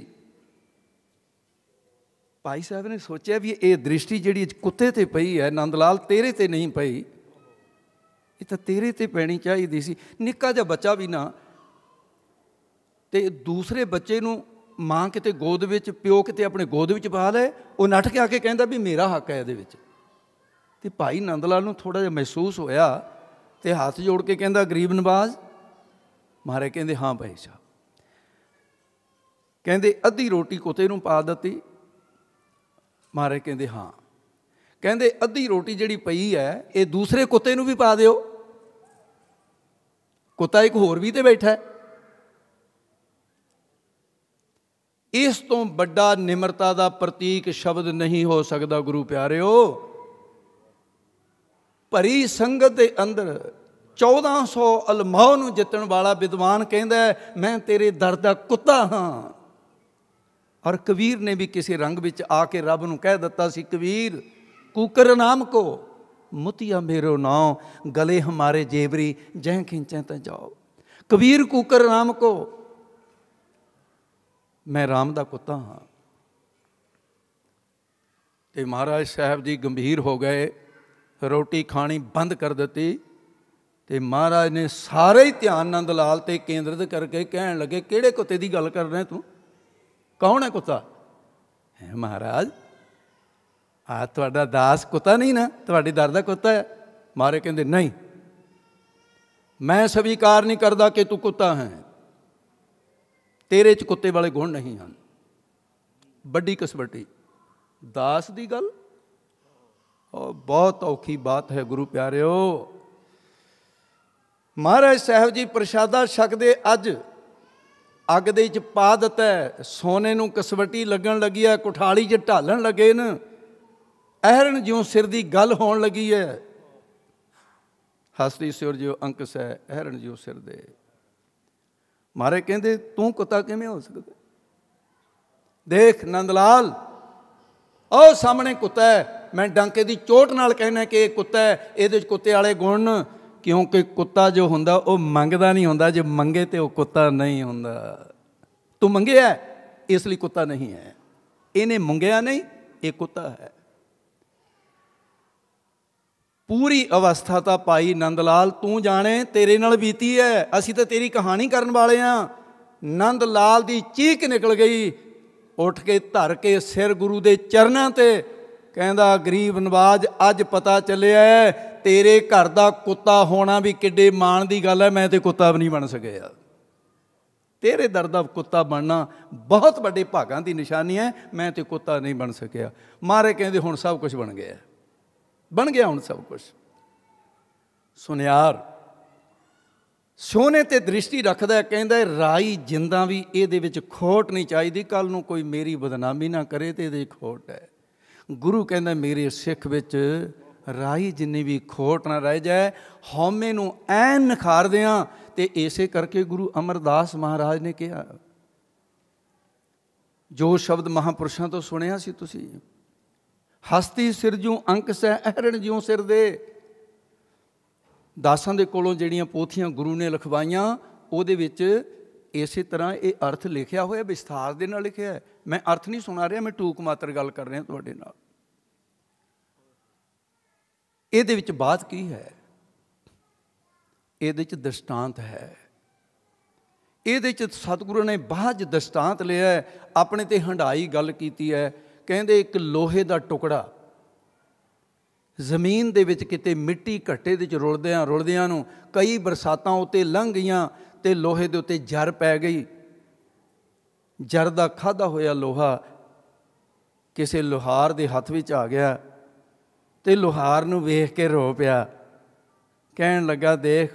ਭਾਈ ਸਾਹਿਬ ਨੇ ਸੋਚਿਆ ਵੀ ਇਹ ਦ੍ਰਿਸ਼ਟੀ ਜਿਹੜੀ ਕੁੱਤੇ ਤੇ ਪਈ ਹੈ ਨੰਦ ਲਾਲ ਤੇਰੇ ਤੇ ਨਹੀਂ ਪਈ ਇਹ ਤਾਂ ਤੇਰੇ ਤੇ ਪੈਣੀ ਚਾਹੀਦੀ ਸੀ ਨਿੱਕਾ ਜਿਹਾ ਬੱਚਾ ਵੀ ਨਾ ਤੇ ਦੂਸਰੇ ਬੱਚੇ ਨੂੰ ਮਾਂ ਕਿਤੇ ਗੋਦ ਵਿੱਚ ਪਿਓ ਕਿਤੇ ਆਪਣੇ ਗੋਦ ਵਿੱਚ ਪਾ ਲਏ ਉਹ ਨੱਠ ਕੇ ਆ ਕੇ ਕਹਿੰਦਾ ਵੀ ਮੇਰਾ ਹੱਕ ਹੈ ਇਹਦੇ ਵਿੱਚ ਤੇ ਭਾਈ ਨੰਦ ਲਾਲ ਨੂੰ ਥੋੜਾ ਜਿਹਾ ਮਹਿਸੂਸ ਹੋਇਆ ਤੇ ਹੱਥ ਜੋੜ ਕੇ ਕਹਿੰਦਾ ਗਰੀਬ ਨਵਾਜ਼ ਮਾਰੇ ਕਹਿੰਦੇ ਹਾਂ ਭਾਈ ਸਾਹਿਬ ਕਹਿੰਦੇ ਅੱਧੀ ਰੋਟੀ ਕੁੱਤੇ ਨੂੰ ਪਾ ਦਿੱਤੀ ਮਾਰੇ ਕਹਿੰਦੇ ਹਾਂ ਕਹਿੰਦੇ ਅੱਧੀ ਰੋਟੀ ਜਿਹੜੀ ਪਈ ਹੈ ਇਹ ਦੂਸਰੇ ਕੁੱਤੇ ਨੂੰ ਵੀ ਪਾ ਦਿਓ ਕੁੱਤਾ ਇੱਕ ਹੋਰ ਵੀ ਤੇ ਬੈਠਾ ਹੈ ਇਸ ਤੋਂ ਵੱਡਾ ਨਿਮਰਤਾ ਦਾ ਪ੍ਰਤੀਕ ਸ਼ਬਦ ਨਹੀਂ ਹੋ ਸਕਦਾ ਗੁਰੂ ਪਿਆਰਿਓ ਭਰੀ ਸੰਗਤ ਦੇ ਅੰਦਰ 1400 ਅਲਮਾਹ ਨੂੰ ਜਿੱਤਣ ਵਾਲਾ ਵਿਦਵਾਨ ਕਹਿੰਦਾ ਮੈਂ ਤੇਰੇ ਦਰ ਦਾ ਕੁੱਤਾ ਹਾਂ ਔਰ ਕਬੀਰ ਨੇ ਵੀ ਕਿਸੇ ਰੰਗ ਵਿੱਚ ਆ ਕੇ ਰੱਬ ਨੂੰ ਕਹਿ ਦਿੱਤਾ ਸੀ ਕਬੀਰ ਕੂਕਰ ਨਾਮ ਕੋ ਮੁਤੀਆ ਮੇਰੋ ਨਾਮ ਗਲੇ ਹਮਾਰੇ ਜੇਵਰੀ ਜਹ ਖਿੰਚੈ ਤਾਂ ਜਾਓ ਕਬੀਰ ਕੂਕਰ ਨਾਮ ਕੋ ਮੈਂ ਰਾਮ ਦਾ ਕੁੱਤਾ ਹਾਂ ਤੇ ਮਹਾਰਾਜ ਸਾਹਿਬ ਜੀ ਗੰਭੀਰ ਹੋ ਗਏ ਰੋਟੀ ਖਾਣੀ ਬੰਦ ਕਰ ਦਿੱਤੀ ਤੇ ਮਹਾਰਾਜ ਨੇ ਸਾਰੇ ਹੀ ਧਿਆਨ ਨੰਦ ਲਾਲ ਤੇ ਕੇਂਦਰਿਤ ਕਰਕੇ ਕਹਿਣ ਲੱਗੇ ਕਿਹੜੇ ਕੁੱਤੇ ਦੀ ਗੱਲ ਕਰ ਰਹੇ ਤੂੰ ਕੌਣ ਹੈ ਕੁੱਤਾ ਹੈ ਮਹਾਰਾਜ ਆ ਤੁਹਾਡਾ ਦਾਸ ਕੁੱਤਾ ਨਹੀਂ ਨਾ ਤੁਹਾਡੇ ਦਰ ਦਾ ਕੁੱਤਾ ਹੈ ਮਾਰੇ ਕਹਿੰਦੇ ਨਹੀਂ ਮੈਂ ਸਵੀਕਾਰ ਨਹੀਂ ਕਰਦਾ ਕਿ ਤੂੰ ਕੁੱਤਾ ਹੈ ਤੇਰੇ 'ਚ ਕੁੱਤੇ ਵਾਲੇ ਗੁਣ ਨਹੀਂ ਹਨ ਵੱਡੀ ਕਸਵੱਟੀ ਦਾਸ ਦੀ ਗੱਲ ਉਹ ਬਹੁਤ ਔਖੀ ਬਾਤ ਹੈ ਗੁਰੂ ਪਿਆਰਿਓ ਮਹਾਰਾਜ ਸਾਹਿਬ ਜੀ ਪ੍ਰਸ਼ਾਦਾ ਛਕਦੇ ਅੱਜ ਅੱਗ ਦੇ ਵਿੱਚ ਪਾ ਦਿੱਤਾ ਸੋਨੇ ਨੂੰ ਕਸਵੱਟੀ ਲੱਗਣ ਲੱਗੀ ਆ ਕੁਠਾਲੀ 'ਚ ਢਾਲਣ ਲੱਗੇ ਨ ਅਹਿਰਨ ਜਿਉਂ ਸਿਰ ਦੀ ਗੱਲ ਹੋਣ ਲੱਗੀ ਹੈ ਹਸਤੀ ਸਿਰ ਜਿਉ ਅੰਕਸ ਹੈ ਅਹਿਰਨ ਜਿਉ ਸਿਰ ਦੇ ਮਾਰੇ ਕਹਿੰਦੇ ਤੂੰ ਕੁੱਤਾ ਕਿਵੇਂ ਹੋ ਸਕਦਾ ਦੇਖ ਨੰਦ ਲਾਲ ਉਹ ਸਾਹਮਣੇ ਕੁੱਤਾ ਹੈ ਮੈਂ ਡਾਂਕੇ ਦੀ ਚੋਟ ਨਾਲ ਕਹਿਣਾ ਕਿ ਇਹ ਕੁੱਤਾ ਹੈ ਇਹਦੇ ਵਿੱਚ ਕੁੱਤੇ ਵਾਲੇ ਗੁਣ ਕਿਉਂਕਿ ਕੁੱਤਾ ਜੋ ਹੁੰਦਾ ਉਹ ਮੰਗਦਾ ਨਹੀਂ ਹੁੰਦਾ ਜੇ ਮੰਗੇ ਤੇ ਉਹ ਕੁੱਤਾ ਨਹੀਂ ਹੁੰਦਾ ਤੂੰ ਮੰਗਿਆ ਇਸ ਲਈ ਕੁੱਤਾ ਨਹੀਂ ਹੈ ਇਹਨੇ ਮੰਗਿਆ ਨਹੀਂ ਇਹ ਕੁੱਤਾ ਹੈ ਪੂਰੀ ਅਵਸਥਾ ਤਾਂ ਪਾਈ ਨੰਦ ਲਾਲ ਤੂੰ ਜਾਣੇ ਤੇਰੇ ਨਾਲ ਬੀਤੀ ਐ ਅਸੀਂ ਤਾਂ ਤੇਰੀ ਕਹਾਣੀ ਕਰਨ ਵਾਲੇ ਆ ਨੰਦ ਲਾਲ ਦੀ ਚੀਕ ਨਿਕਲ ਗਈ ਉੱਠ ਕੇ ਧਰ ਕੇ ਸਿਰ ਗੁਰੂ ਦੇ ਚਰਨਾਂ ਤੇ ਕਹਿੰਦਾ ਗਰੀਬ ਨਵਾਜ ਅੱਜ ਪਤਾ ਚੱਲਿਆ ਤੇਰੇ ਘਰ ਦਾ ਕੁੱਤਾ ਹੋਣਾ ਵੀ ਕਿੱਡੇ ਮਾਣ ਦੀ ਗੱਲ ਐ ਮੈਂ ਤੇ ਕੁੱਤਾ ਵੀ ਨਹੀਂ ਬਣ ਸਕਿਆ ਤੇਰੇ ਦਰ ਦਾ ਕੁੱਤਾ ਬਣਨਾ ਬਹੁਤ ਵੱਡੇ ਭਾਗਾਂ ਦੀ ਨਿਸ਼ਾਨੀ ਐ ਮੈਂ ਤੇ ਕੁੱਤਾ ਨਹੀਂ ਬਣ ਸਕਿਆ ਮਾਰੇ ਕਹਿੰਦੇ ਹੁਣ ਸਭ ਕੁਝ ਬਣ ਗਿਆ ਬਣ ਗਿਆ ਹੁਣ ਸਭ ਕੁਝ ਸੁਨਿਆਰ ਸੋਨੇ ਤੇ ਦ੍ਰਿਸ਼ਟੀ ਰੱਖਦਾ ਕਹਿੰਦਾ ਰਾਈ ਜਿੰਦਾ ਵੀ ਇਹਦੇ ਵਿੱਚ ਖੋਟ ਨਹੀਂ ਚਾਹੀਦੀ ਕੱਲ ਨੂੰ ਕੋਈ ਮੇਰੀ ਬਦਨਾਮੀ ਨਾ ਕਰੇ ਤੇ ਇਹਦੇ ਖੋਟ ਹੈ ਗੁਰੂ ਕਹਿੰਦਾ ਮੇਰੇ ਸਿੱਖ ਵਿੱਚ ਰਾਈ ਜਿੰਨੀ ਵੀ ਖੋਟ ਨਾ ਰਹਿ ਜਾਏ ਹਉਮੈ ਨੂੰ ਐਨ ਨਖਾਰ ਦਿਆਂ ਤੇ ਏਸੇ ਕਰਕੇ ਗੁਰੂ ਅਮਰਦਾਸ ਮਹਾਰਾਜ ਨੇ ਕਿਹਾ ਜੋ ਸ਼ਬਦ ਮਹਾਪੁਰਸ਼ਾਂ ਤੋਂ ਸੁਣਿਆ ਸੀ ਤੁਸੀਂ ਹਸਤੀ ਸਿਰਜੂ ਅੰਕਸ ਹੈ ਅਹਰਣ ਜਿਉ ਸਿਰ ਦੇ ਦਾਸਾਂ ਦੇ ਕੋਲੋਂ ਜਿਹੜੀਆਂ ਪੋਥੀਆਂ ਗੁਰੂ ਨੇ ਲਿਖਵਾਈਆਂ ਉਹਦੇ ਵਿੱਚ ਇਸੇ ਤਰ੍ਹਾਂ ਇਹ ਅਰਥ ਲਿਖਿਆ ਹੋਇਆ ਵਿਸਥਾਰ ਦੇ ਨਾਲ ਲਿਖਿਆ ਹੈ ਮੈਂ ਅਰਥ ਨਹੀਂ ਸੁਣਾ ਰਿਹਾ ਮੈਂ ਟੂਕ ਮਾਤਰ ਗੱਲ ਕਰ ਰਿਹਾ ਤੁਹਾਡੇ ਨਾਲ ਇਹਦੇ ਵਿੱਚ ਬਾਤ ਕੀ ਹੈ ਇਹਦੇ ਵਿੱਚ ਦਸ਼ਟਾਂਤ ਹੈ ਇਹਦੇ ਵਿੱਚ ਸਤਿਗੁਰੂ ਨੇ ਬਾਹਜ ਦਸ਼ਟਾਂਤ ਲਿਆ ਆਪਣੇ ਤੇ ਹੰਡਾਈ ਗੱਲ ਕੀਤੀ ਹੈ ਕਹਿੰਦੇ ਇੱਕ ਲੋਹੇ ਦਾ ਟੁਕੜਾ ਜ਼ਮੀਨ ਦੇ ਵਿੱਚ ਕਿਤੇ ਮਿੱਟੀ ਘੱਟੇ ਦੇ ਵਿੱਚ ਰੁਲਦਿਆਂ ਰੁਲਦਿਆਂ ਨੂੰ ਕਈ ਬਰਸਾਤਾਂ ਉੱਤੇ ਲੰਘ ਗਈਆਂ ਤੇ ਲੋਹੇ ਦੇ ਉੱਤੇ ਜਰ ਪੈ ਗਈ ਜਰ ਦਾ ਖਾਦਾ ਹੋਇਆ ਲੋਹਾ ਕਿਸੇ ਲੋਹਾਰ ਦੇ ਹੱਥ ਵਿੱਚ ਆ ਗਿਆ ਤੇ ਲੋਹਾਰ ਨੂੰ ਵੇਖ ਕੇ ਰੋ ਪਿਆ ਕਹਿਣ ਲੱਗਾ ਦੇਖ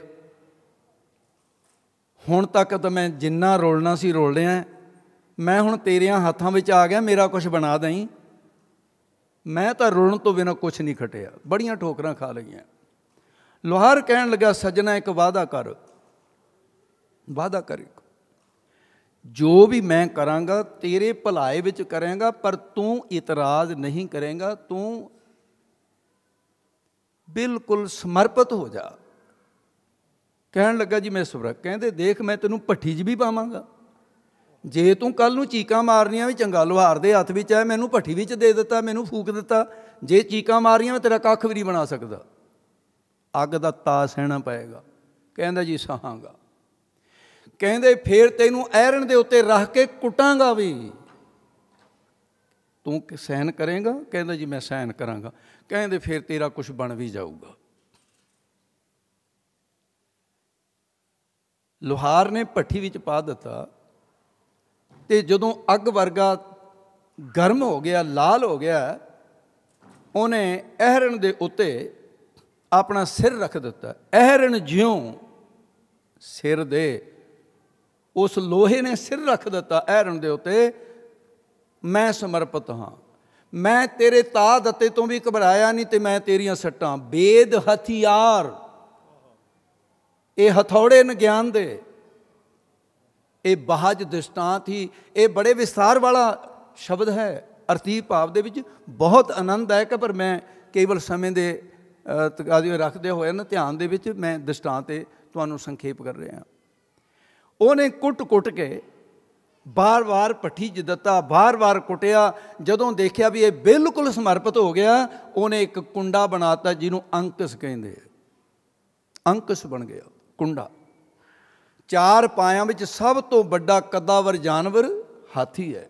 ਹੁਣ ਤੱਕ ਤਾਂ ਮੈਂ ਜਿੰਨਾ ਰੋਲਣਾ ਸੀ ਰੋਲ ਲਿਆ ਮੈਂ ਹੁਣ ਤੇਰਿਆਂ ਹੱਥਾਂ ਵਿੱਚ ਆ ਗਿਆ ਮੇਰਾ ਕੁਝ ਬਣਾ ਦਈ ਮੈਂ ਤਾਂ ਰੁਲਣ ਤੋਂ ਬਿਨਾ ਕੁਝ ਨਹੀਂ ਖਟਿਆ ਬੜੀਆਂ ਠੋਕਰਾਂ ਖਾ ਲਈਆਂ ਲੋਹਾਰ ਕਹਿਣ ਲੱਗਾ ਸੱਜਣਾ ਇੱਕ ਵਾਅਦਾ ਕਰ ਵਾਅਦਾ ਕਰ ਜੋ ਵੀ ਮੈਂ ਕਰਾਂਗਾ ਤੇਰੇ ਭਲਾਏ ਵਿੱਚ ਕਰਾਂਗਾ ਪਰ ਤੂੰ ਇਤਰਾਜ਼ ਨਹੀਂ ਕਰੇਗਾ ਤੂੰ ਬਿਲਕੁਲ ਸਮਰਪਿਤ ਹੋ ਜਾ ਕਹਿਣ ਲੱਗਾ ਜੀ ਮੈਂ ਸੁਭਰਕ ਕਹਿੰਦੇ ਦੇਖ ਮੈਂ ਤੈਨੂੰ ਪੱਠੀ 'ਚ ਵੀ ਪਾਵਾਂਗਾ ਜੇ ਤੂੰ ਕੱਲ ਨੂੰ ਚੀਕਾਂ ਮਾਰਨੀਆਂ ਵੀ ਚੰਗਾ ਲੋਹਾਰ ਦੇ ਹੱਥ ਵਿੱਚ ਐ ਮੈਨੂੰ ਭੱਠੀ ਵਿੱਚ ਦੇ ਦਿੱਤਾ ਮੈਨੂੰ ਫੂਕ ਦਿੱਤਾ ਜੇ ਚੀਕਾਂ ਮਾਰੀਆਂ ਮੈਂ ਤੇਰਾ ਕੱਖ ਵੀ ਨਹੀਂ ਬਣਾ ਸਕਦਾ ਅੱਗ ਦਾ ਤਾ ਸਹਿਣਾ ਪਏਗਾ ਕਹਿੰਦਾ ਜੀ ਸਹਾਂਗਾ ਕਹਿੰਦੇ ਫੇਰ ਤੈਨੂੰ ਐਰਨ ਦੇ ਉੱਤੇ ਰੱਖ ਕੇ ਕੁੱਟਾਂਗਾ ਵੀ ਤੂੰ ਕਿ ਸਹਿਨ ਕਰੇਗਾ ਕਹਿੰਦਾ ਜੀ ਮੈਂ ਸਹਿਨ ਕਰਾਂਗਾ ਕਹਿੰਦੇ ਫੇਰ ਤੇਰਾ ਕੁਝ ਬਣ ਵੀ ਜਾਊਗਾ ਲੋਹਾਰ ਨੇ ਭੱਠੀ ਵਿੱਚ ਪਾ ਦਿੱਤਾ ਤੇ ਜਦੋਂ ਅੱਗ ਵਰਗਾ ਗਰਮ ਹੋ ਗਿਆ ਲਾਲ ਹੋ ਗਿਆ ਉਹਨੇ ਅਹਿਰਨ ਦੇ ਉੱਤੇ ਆਪਣਾ ਸਿਰ ਰੱਖ ਦਿੱਤਾ ਅਹਿਰਨ ਜਿਉ ਸਿਰ ਦੇ ਉਸ ਲੋਹੇ ਨੇ ਸਿਰ ਰੱਖ ਦਿੱਤਾ ਅਹਿਰਨ ਦੇ ਉੱਤੇ ਮੈਂ ਸਮਰਪਿਤ ਹਾਂ ਮੈਂ ਤੇਰੇ ਤਾਦ ਦਤੇ ਤੋਂ ਵੀ ਘਬਰਾਇਆ ਨਹੀਂ ਤੇ ਮੈਂ ਤੇਰੀਆਂ ਸੱਟਾਂ ਬੇਦ ਹਥਿਆਰ ਇਹ ਹਥੌੜੇ ਨ ਗਿਆਨ ਦੇ ਇਹ ਬਾਹਜ ਦਿਸਤਾਂਤ ਹੀ ਇਹ ਬੜੇ ਵਿਸਥਾਰ ਵਾਲਾ ਸ਼ਬਦ ਹੈ ਅਰਤੀ ਭਾਵ ਦੇ ਵਿੱਚ ਬਹੁਤ ਆਨੰਦ ਹੈ ਕਿ ਪਰ ਮੈਂ ਕੇਵਲ ਸਮੇਂ ਦੇ ਤਕਾਜ਼ੇ ਰੱਖਦੇ ਹੋਏ ਨਾ ਧਿਆਨ ਦੇ ਵਿੱਚ ਮੈਂ ਦਿਸਤਾਂਤ ਤੇ ਤੁਹਾਨੂੰ ਸੰਖੇਪ ਕਰ ਰਿਹਾ ਉਹਨੇ ਕੁੱਟ-ਕੁੱਟ ਕੇ ਬਾਰ-ਬਾਰ ਪੱਠੀ ਜਿੱਦਤਾ ਬਾਰ-ਬਾਰ ਕੁੱਟਿਆ ਜਦੋਂ ਦੇਖਿਆ ਵੀ ਇਹ ਬਿਲਕੁਲ ਸਮਰਪਿਤ ਹੋ ਗਿਆ ਉਹਨੇ ਇੱਕ ਕੁੰਡਾ ਬਣਾਤਾ ਜਿਹਨੂੰ ਅੰਕਸ ਕਹਿੰਦੇ ਅੰਕਸ ਬਣ ਗਿਆ ਕੁੰਡਾ ਚਾਰ ਪਾਇਆਂ ਵਿੱਚ ਸਭ ਤੋਂ ਵੱਡਾ ਕਦਾਵਰ ਜਾਨਵਰ ਹਾਥੀ ਹੈ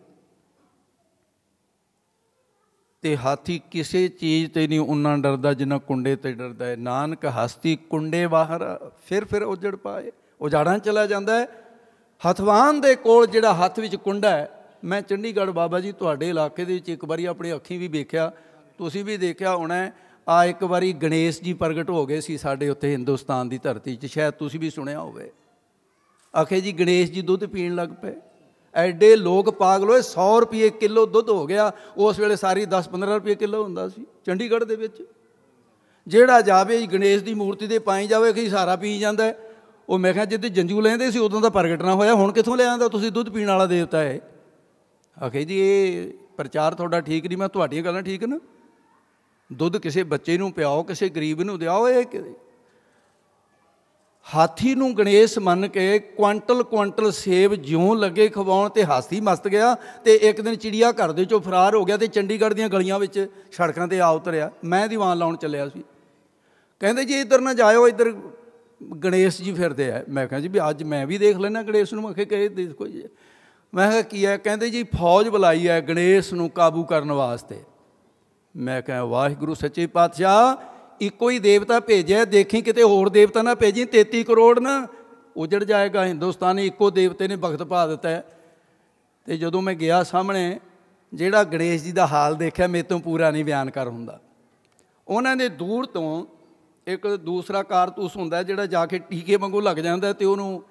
ਤੇ ਹਾਥੀ ਕਿਸੇ ਚੀਜ਼ ਤੇ ਨਹੀਂ ਉਹਨਾਂ ਡਰਦਾ ਜਿੰਨਾ ਕੁੰਡੇ ਤੇ ਡਰਦਾ ਹੈ ਨਾਨਕ ਹਸਤੀ ਕੁੰਡੇ ਬਾਹਰ ਫਿਰ ਫਿਰ ਉਜੜ ਪਾਏ ਉਜਾੜਾਂ ਚਲਾ ਜਾਂਦਾ ਹੈ ਹਥਵਾਨ ਦੇ ਕੋਲ ਜਿਹੜਾ ਹੱਥ ਵਿੱਚ ਕੁੰਡਾ ਹੈ ਮੈਂ ਚੰਡੀਗੜ੍ਹ ਬਾਬਾ ਜੀ ਤੁਹਾਡੇ ਇਲਾਕੇ ਦੇ ਵਿੱਚ ਇੱਕ ਵਾਰੀ ਆਪਣੀ ਅੱਖੀਂ ਵੀ ਵੇਖਿਆ ਤੁਸੀਂ ਵੀ ਦੇਖਿਆ ਹੋਣਾ ਆ ਇੱਕ ਵਾਰੀ ਗਣੇਸ਼ ਜੀ ਪ੍ਰਗਟ ਹੋ ਗਏ ਸੀ ਸਾਡੇ ਉੱਤੇ ਹਿੰਦੁਸਤਾਨ ਦੀ ਧਰਤੀ 'ਚ ਸ਼ਾਇਦ ਤੁਸੀਂ ਵੀ ਸੁਣਿਆ ਹੋਵੇ ਆਖੇ ਜੀ ਗਣੇਸ਼ ਜੀ ਦੁੱਧ ਪੀਣ ਲੱਗ ਪਏ ਐਡੇ ਲੋਕ ਪਾਗਲ ਹੋਏ 100 ਰੁਪਏ ਕਿਲੋ ਦੁੱਧ ਹੋ ਗਿਆ ਉਸ ਵੇਲੇ ਸਾਰੀ 10-15 ਰੁਪਏ ਕਿਲੋ ਹੁੰਦਾ ਸੀ ਚੰਡੀਗੜ੍ਹ ਦੇ ਵਿੱਚ ਜਿਹੜਾ ਜਾਵੇ ਗਣੇਸ਼ ਦੀ ਮੂਰਤੀ ਦੇ ਪਾਈ ਜਾਵੇ ਕਿ ਸਾਰਾ ਪੀ ਜਾਂਦਾ ਉਹ ਮੈਂ ਕਿਹਾ ਜਿੱਦ ਜੰਜੂ ਲੈਂਦੇ ਸੀ ਉਦੋਂ ਦਾ ਪ੍ਰਗਟਣਾ ਹੋਇਆ ਹੁਣ ਕਿੱਥੋਂ ਲਿਆਂਦਾ ਤੁਸੀਂ ਦੁੱਧ ਪੀਣ ਵਾਲਾ ਦੇਵਤਾ ਹੈ ਆਖੇ ਜੀ ਇਹ ਪ੍ਰਚਾਰ ਤੁਹਾਡਾ ਠੀਕ ਨਹੀਂ ਮੈਂ ਤੁਹਾਡੀਆਂ ਗੱਲਾਂ ਠੀਕ ਨਾ ਦੁੱਧ ਕਿਸੇ ਬੱਚੇ ਨੂੰ ਪਿਆਓ ਕਿਸੇ ਗਰੀਬ ਨੂੰ ਦਿਓ ਇਹ ਹਾਥੀ ਨੂੰ ਗਣੇਸ਼ ਮੰਨ ਕੇ ਕੁਆਂਟਲ ਕੁਆਂਟਲ ਸੇਬ ਜਿਉਂ ਲੱਗੇ ਖਵਾਉਣ ਤੇ ਹਾਸੀ ਮਸਤ ਗਿਆ ਤੇ ਇੱਕ ਦਿਨ ਚਿੜੀਆ ਘਰ ਦੇ ਚੋਂ ਫਰਾਰ ਹੋ ਗਿਆ ਤੇ ਚੰਡੀਗੜ੍ਹ ਦੀਆਂ ਗਲੀਆਂ ਵਿੱਚ ਸੜਕਾਂ ਤੇ ਆ ਉਤਰਿਆ ਮੈਂ ਦੀਵਾਨ ਲਾਉਣ ਚੱਲਿਆ ਸੀ ਕਹਿੰਦੇ ਜੀ ਇੱਧਰ ਨਾ ਜਾਇਓ ਇੱਧਰ ਗਣੇਸ਼ ਜੀ ਫਿਰਦੇ ਆ ਮੈਂ ਕਿਹਾ ਜੀ ਵੀ ਅੱਜ ਮੈਂ ਵੀ ਦੇਖ ਲੈਣਾ ਗਣੇਸ਼ ਨੂੰ ਅਖੇ ਕਹੇ ਦੇਖੋ ਜੀ ਮੈਂ ਕਿਹਾ ਕੀ ਹੈ ਕਹਿੰਦੇ ਜੀ ਫੌਜ ਬੁਲਾਈ ਹੈ ਗਣੇਸ਼ ਨੂੰ ਕਾਬੂ ਕਰਨ ਵਾਸਤੇ ਮੈਂ ਕਿਹਾ ਵਾਹਿਗੁਰੂ ਸੱਚੇ ਪਾਤਸ਼ਾਹ ਇੱਕੋ ਹੀ ਦੇਵਤਾ ਭੇਜਿਆ ਦੇਖੀ ਕਿਤੇ ਹੋਰ ਦੇਵਤਾ ਨਾ ਭੇਜੀ 33 ਕਰੋੜ ਨਾ ਉਜੜ ਜਾਏਗਾ ਹਿੰਦੁਸਤਾਨੀ ਇੱਕੋ ਦੇਵਤੇ ਨੇ ਬਖਤ ਪਾ ਦਿੱਤਾ ਤੇ ਜਦੋਂ ਮੈਂ ਗਿਆ ਸਾਹਮਣੇ ਜਿਹੜਾ ਗਣੇਸ਼ ਜੀ ਦਾ ਹਾਲ ਦੇਖਿਆ ਮੇਰੇ ਤੋਂ ਪੂਰਾ ਨਹੀਂ ਬਿਆਨ ਕਰ ਹੁੰਦਾ ਉਹਨਾਂ ਦੇ ਦੂਰ ਤੋਂ ਇੱਕ ਦੂਸਰਾ ਕਾਰਤੂਸ ਹੁੰਦਾ ਜਿਹੜਾ ਜਾ ਕੇ ਟੀਕੇ ਵਾਂਗੂ ਲੱਗ ਜਾਂਦਾ ਤੇ ਉਹਨੂੰ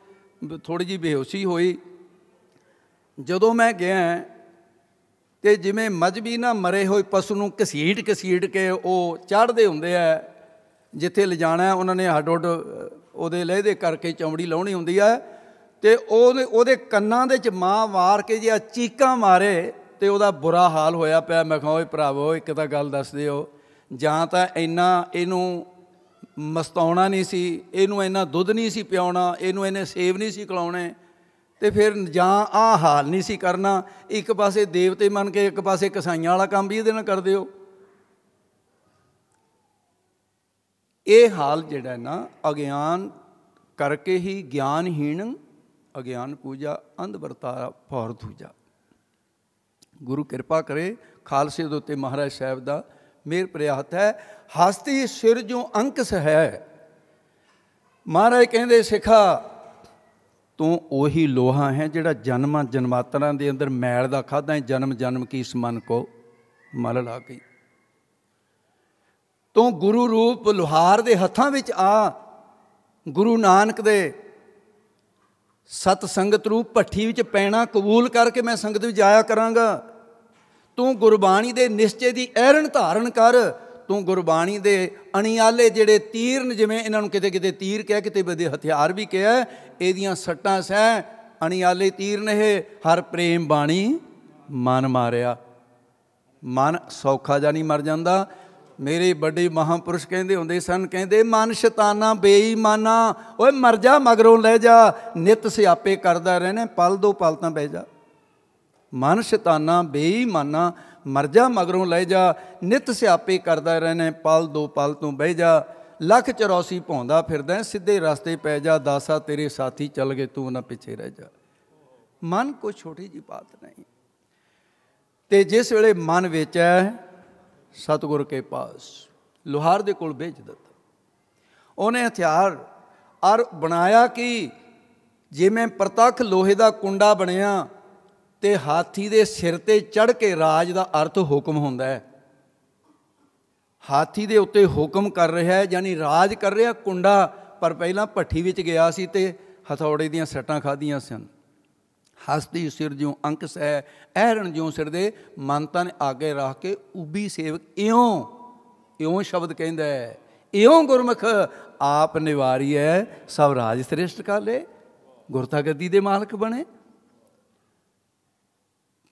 ਥੋੜੀ ਜੀ ਬੇਹੋਸ਼ੀ ਹੋਈ ਜਦੋਂ ਮੈਂ ਗਿਆ ਤੇ ਜਿਵੇਂ ਮਜਬੀ ਨਾ ਮਰੇ ਹੋਏ ਪਸ਼ੂ ਨੂੰ ਘਸੀਟ ਘਸੀਟ ਕੇ ਉਹ ਚੜਦੇ ਹੁੰਦੇ ਆ ਜਿੱਥੇ ਲਿਜਾਣਾ ਉਹਨਾਂ ਨੇ ਹੱਡ-ਹੱਡ ਉਹਦੇ ਲਹਿਦੇ ਕਰਕੇ ਚਮੜੀ ਲਾਉਣੀ ਹੁੰਦੀ ਆ ਤੇ ਉਹਦੇ ਉਹਦੇ ਕੰਨਾਂ ਦੇ ਚ ਮਾਂ ਵਾਰ ਕੇ ਜੇ ਚੀਕਾਂ ਮਾਰੇ ਤੇ ਉਹਦਾ ਬੁਰਾ ਹਾਲ ਹੋਇਆ ਪਿਆ ਮੈਂ ਕਹਾਂ ਓਏ ਭਰਾਵੋ ਇੱਕ ਤਾਂ ਗੱਲ ਦੱਸ ਦਿਓ ਜਾਂ ਤਾਂ ਇੰਨਾ ਇਹਨੂੰ ਮਸਤਾਉਣਾ ਨਹੀਂ ਸੀ ਇਹਨੂੰ ਇੰਨਾ ਦੁੱਧ ਨਹੀਂ ਸੀ ਪਿਆਉਣਾ ਇਹਨੂੰ ਇਹਨੇ ਸੇਵ ਨਹੀਂ ਸੀ ਖਲਾਉਣੇ ਤੇ ਫਿਰ ਜਾਂ ਆ ਹਾਲ ਨਹੀਂ ਸੀ ਕਰਨਾ ਇੱਕ ਪਾਸੇ ਦੇਵਤੇ ਮੰਨ ਕੇ ਇੱਕ ਪਾਸੇ ਕਸਾਈਆਂ ਵਾਲਾ ਕੰਮ ਵੀ ਇਹਦੇ ਨਾਲ ਕਰਦੇ ਹੋ ਇਹ ਹਾਲ ਜਿਹੜਾ ਨਾ ਅਗਿਆਨ ਕਰਕੇ ਹੀ ਗਿਆਨਹੀਣ ਅਗਿਆਨ ਪੂਜਾ ਅੰਧ ਵਰਤਾ ਫੌਰ ਦੂਜਾ ਗੁਰੂ ਕਿਰਪਾ ਕਰੇ ਖਾਲਸੇ ਦੇ ਉੱਤੇ ਮਹਾਰਾਜ ਸਾਹਿਬ ਦਾ ਮੇਰ ਪ੍ਰਿਆਤ ਹੈ ਹਸਤੀ ਸਿਰ ਜੋ ਅੰਕਸ ਹੈ ਮਹਾਰਾਜ ਕਹਿੰਦੇ ਸਿਖਾ ਤੂੰ ਉਹੀ ਲੋਹਾ ਹੈ ਜਿਹੜਾ ਜਨਮਾਂ ਜਨਮਾਤਰਾਂ ਦੇ ਅੰਦਰ ਮੈਲ ਦਾ ਖਾਦਾ ਹੈ ਜਨਮ ਜਨਮ ਕੀ ਇਸ ਮਨ ਕੋ ਮਲ ਲਾ ਗਈ ਤੂੰ ਗੁਰੂ ਰੂਪ ਲੋਹਾਰ ਦੇ ਹੱਥਾਂ ਵਿੱਚ ਆ ਗੁਰੂ ਨਾਨਕ ਦੇ ਸਤ ਸੰਗਤ ਰੂਪ ਭੱਠੀ ਵਿੱਚ ਪੈਣਾ ਕਬੂਲ ਕਰਕੇ ਮੈਂ ਸੰਗਤ ਵਿੱਚ ਆਇਆ ਕਰਾਂਗਾ ਤੂੰ ਗੁਰਬਾਣੀ ਦੇ ਨਿਸ਼ਚੇ ਦੀ ਐਰਣ ਧਾਰਨ ਕਰ ਤੂੰ ਗੁਰਬਾਣੀ ਦੇ ਅਣਿਆਲੇ ਜਿਹੜੇ ਤੀਰ ਨੇ ਜਿਵੇਂ ਇਹਨਾਂ ਨੂੰ ਕਿਤੇ ਕਿਤੇ ਤੀਰ ਕਹਿ ਕਿਤੇ ਬਦੇ ਹਥਿਆਰ ਵੀ ਕਿਹਾ ਇਹਦੀਆਂ ਸੱਟਾਂ ਸਹਿ ਅਣਿਆਲੇ ਤੀਰ ਨੇ ਹਰ ਪ੍ਰੇਮ ਬਾਣੀ ਮਨ ਮਾਰਿਆ ਮਨ ਸੌਖਾ ਜਾਨੀ ਮਰ ਜਾਂਦਾ ਮੇਰੇ ਵੱਡੇ ਮਹਾਪੁਰਸ਼ ਕਹਿੰਦੇ ਹੁੰਦੇ ਸਨ ਕਹਿੰਦੇ ਮਨ ਸ਼ੈਤਾਨਾ ਬੇਈਮਾਨਾ ਓਏ ਮਰ ਜਾ ਮਗਰੋਂ ਲੈ ਜਾ ਨਿਤ ਸਿਆਪੇ ਕਰਦਾ ਰਹਿਣਾ ਪਲ ਦੋ ਪਲ ਤਾਂ ਬਹਿ ਜਾ ਮਨ ਸ਼ੈਤਾਨਾ ਬੇਈਮਾਨਾ ਮਰ ਜਾ ਮਗਰੋਂ ਲੈ ਜਾ ਨਿਤ ਸਿਆਪੇ ਕਰਦਾ ਰਹਿਣਾ ਪਲ ਦੋ ਪਲ ਤੋਂ ਬਹਿ ਜਾ ਲੱਖ ਚਰੋਸੀ ਭੌਂਦਾ ਫਿਰਦਾ ਸਿੱਧੇ ਰਸਤੇ ਪੈ ਜਾ ਦਾਸਾ ਤੇਰੇ ਸਾਥੀ ਚੱਲ ਗਏ ਤੂੰ ਨਾ ਪਿੱਛੇ ਰਹਿ ਜਾ ਮਨ ਕੋ ਛੋਟੀ ਜੀ ਬਾਤ ਨਹੀਂ ਤੇ ਜਿਸ ਵੇਲੇ ਮਨ ਵਿੱਚ ਹੈ ਸਤਗੁਰ ਕੇ ਪਾਸ ਲੋਹਾਰ ਦੇ ਕੋਲ ਭੇਜ ਦਿੱਤਾ ਉਹਨੇ ਹਥਿਆਰ ਅਰ ਬਣਾਇਆ ਕਿ ਜਿਵੇਂ ਪ੍ਰਤੱਖ ਲੋਹੇ ਦਾ ਕੁੰਡਾ ਬਣਿਆ ਤੇ ਹਾਥੀ ਦੇ ਸਿਰ ਤੇ ਚੜ ਕੇ ਰਾਜ ਦਾ ਅਰਥ ਹੁਕਮ ਹੁੰਦਾ ਹੈ ਹਾਥੀ ਦੇ ਉੱਤੇ ਹੁਕਮ ਕਰ ਰਿਹਾ ਹੈ ਯਾਨੀ ਰਾਜ ਕਰ ਰਿਹਾ ਕੁੰਡਾ ਪਰ ਪਹਿਲਾਂ ਭੱਠੀ ਵਿੱਚ ਗਿਆ ਸੀ ਤੇ ਹਥੌੜੇ ਦੀਆਂ ਸੱਟਾਂ ਖਾਧੀਆਂ ਸਨ ਹਸਤੀ ਸਿਰ ਜਿਉ ਅੰਕਸ ਹੈ ਐਰਣ ਜਿਉ ਸਿਰ ਦੇ ਮਨ ਤਨ ਆਗੇ ਰੱਖ ਕੇ ਉਬੀ ਸੇਵਕ ਇਉਂ ਇਉਂ ਸ਼ਬਦ ਕਹਿੰਦਾ ਹੈ ਇਉਂ ਗੁਰਮਖ ਆਪ ਨਿਵਾਰੀ ਹੈ ਸਭ ਰਾਜ ਸ੍ਰੇਸ਼ਟ ਕਰ ਗੁਰਤਾ ਗੱਦੀ ਦੇ ਮਾਲਕ ਬਣੇ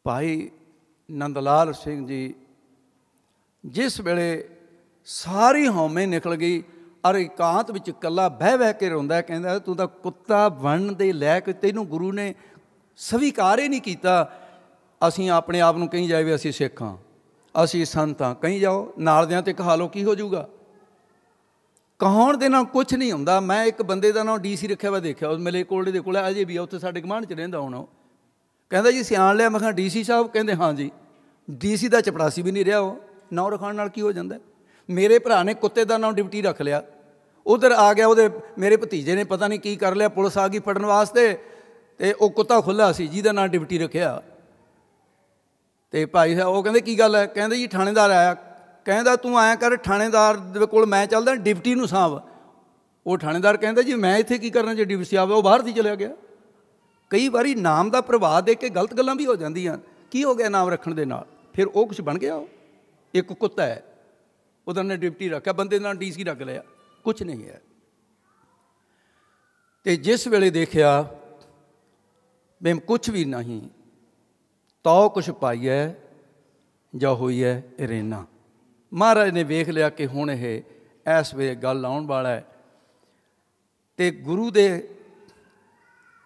ਭਾਈ ਲਾਲ ਸਿੰਘ ਜੀ ਜਿਸ ਵੇਲੇ ਸਾਰੀ ਹਉਮੈ ਨਿਕਲ ਗਈ ਔਰ ਇਕਾਂਤ ਵਿੱਚ ਕੱਲਾ ਬਹਿ ਬਹਿ ਕੇ ਰੋਂਦਾ ਕਹਿੰਦਾ ਤੂੰ ਤਾਂ ਕੁੱਤਾ ਬਣਨ ਦੇ ਲਾਇਕ ਤੈਨੂੰ ਗੁਰੂ ਨੇ ਸਵੀਕਾਰ ਹੀ ਨਹੀਂ ਕੀਤਾ ਅਸੀਂ ਆਪਣੇ ਆਪ ਨੂੰ ਕਹੀ ਜਾਵੇ ਅਸੀਂ ਸਿੱਖ ਹਾਂ ਅਸੀਂ ਸੰਤਾਂ ਕਹੀ ਜਾਓ ਨਾਲ ਤੇ ਕਹਾ ਲੋ ਕੀ ਹੋ ਜਾਊਗਾ ਕਹਾਉਣ ਦੇ ਨਾਲ ਕੁਝ ਨਹੀਂ ਹੁੰਦਾ ਮੈਂ ਇੱਕ ਬੰਦੇ ਦਾ ਨਾਮ ਡੀਸੀ ਰੱਖਿਆ ਵਾ ਦੇਖਿਆ ਉਹ ਮਲੇ ਕੋਲ ਦੇ ਕੋਲ ਅਜੇ ਵੀ ਉੱਥੇ ਸਾਡੇ ਕਮਾਂਡ ਚ ਰਹਿੰਦਾ ਹੁਣ ਉਹ ਕਹਿੰਦਾ ਜੀ ਸਿਆਣ ਲਿਆ ਮੈਂ ਕਿਹਾ ਡੀਸੀ ਸਾਹਿਬ ਕਹਿੰਦੇ ਹਾਂ ਜੀ ਡੀਸੀ ਦਾ ਚਪੜਾਸੀ ਵੀ ਨਹੀਂ ਰਿਹਾ ਉਹ ਨਾਂ ਰਖਾਣ ਨਾਲ ਕੀ ਹੋ ਜਾਂਦਾ ਮੇਰੇ ਭਰਾ ਨੇ ਕੁੱਤੇ ਦਾ ਨਾਮ ਡਿਪਟੀ ਰੱਖ ਲਿਆ ਉਧਰ ਆ ਗਿਆ ਉਹਦੇ ਮੇਰੇ ਭਤੀਜੇ ਨੇ ਪਤਾ ਨਹੀਂ ਕੀ ਕਰ ਲਿਆ ਪੁਲਿਸ ਆ ਗਈ ਫੜਨ ਵਾਸਤੇ ਤੇ ਉਹ ਕੁੱਤਾ ਖੁੱਲਾ ਸੀ ਜਿਹਦਾ ਨਾਂ ਡਿਪਟੀ ਰੱਖਿਆ ਤੇ ਭਾਈ ਸਾਹਿਬ ਉਹ ਕਹਿੰਦੇ ਕੀ ਗੱਲ ਹੈ ਕਹਿੰਦੇ ਜੀ ਥਾਣੇਦਾਰ ਆਇਆ ਕਹਿੰਦਾ ਤੂੰ ਆਇਆ ਕਰ ਥਾਣੇਦਾਰ ਦੇ ਕੋਲ ਮੈਂ ਚੱਲਦਾ ਡਿਪਟੀ ਨੂੰ ਸਾਹਿਬ ਉਹ ਥਾਣੇਦਾਰ ਕਹਿੰਦਾ ਜੀ ਮੈਂ ਇੱਥੇ ਕੀ ਕਰਨਾ ਜੇ ਡਿਪਟੀ ਸਾਹਿਬ ਉਹ ਬਾਹਰ ਦੀ ਚਲਿਆ ਗਿਆ ਕਈ ਵਾਰੀ ਨਾਮ ਦਾ ਪ੍ਰਭਾਵ ਦੇ ਕੇ ਗਲਤ ਗੱਲਾਂ ਵੀ ਹੋ ਜਾਂਦੀਆਂ ਕੀ ਹੋ ਗਿਆ ਨਾਮ ਰੱਖਣ ਦੇ ਨਾਲ ਫਿਰ ਉਹ ਕੁਝ ਬਣ ਗਿਆ ਇੱਕ ਕੁੱਤਾ ਹੈ ਉਹਦਾ ਨੇ ਡਿਪਟੀ ਰੱਖਿਆ ਬੰਦੇ ਨਾਲ ਡੀਸੀ ਰੱਖ ਲਿਆ ਕੁਝ ਨਹੀਂ ਹੈ ਤੇ ਜਿਸ ਵੇਲੇ ਦੇਖਿਆ ਮੈਂ ਕੁਝ ਵੀ ਨਹੀਂ ਤਉ ਕੁਛ ਪਾਈਐ ਜਾਂ ਹੋਈਐ ਇਰੇਨਾ ਮਹਾਰਾਜ ਨੇ ਵੇਖ ਲਿਆ ਕਿ ਹੁਣ ਇਹ ਐਸ ਵੇ ਗੱਲ ਆਉਣ ਵਾਲਾ ਹੈ ਤੇ ਗੁਰੂ ਦੇ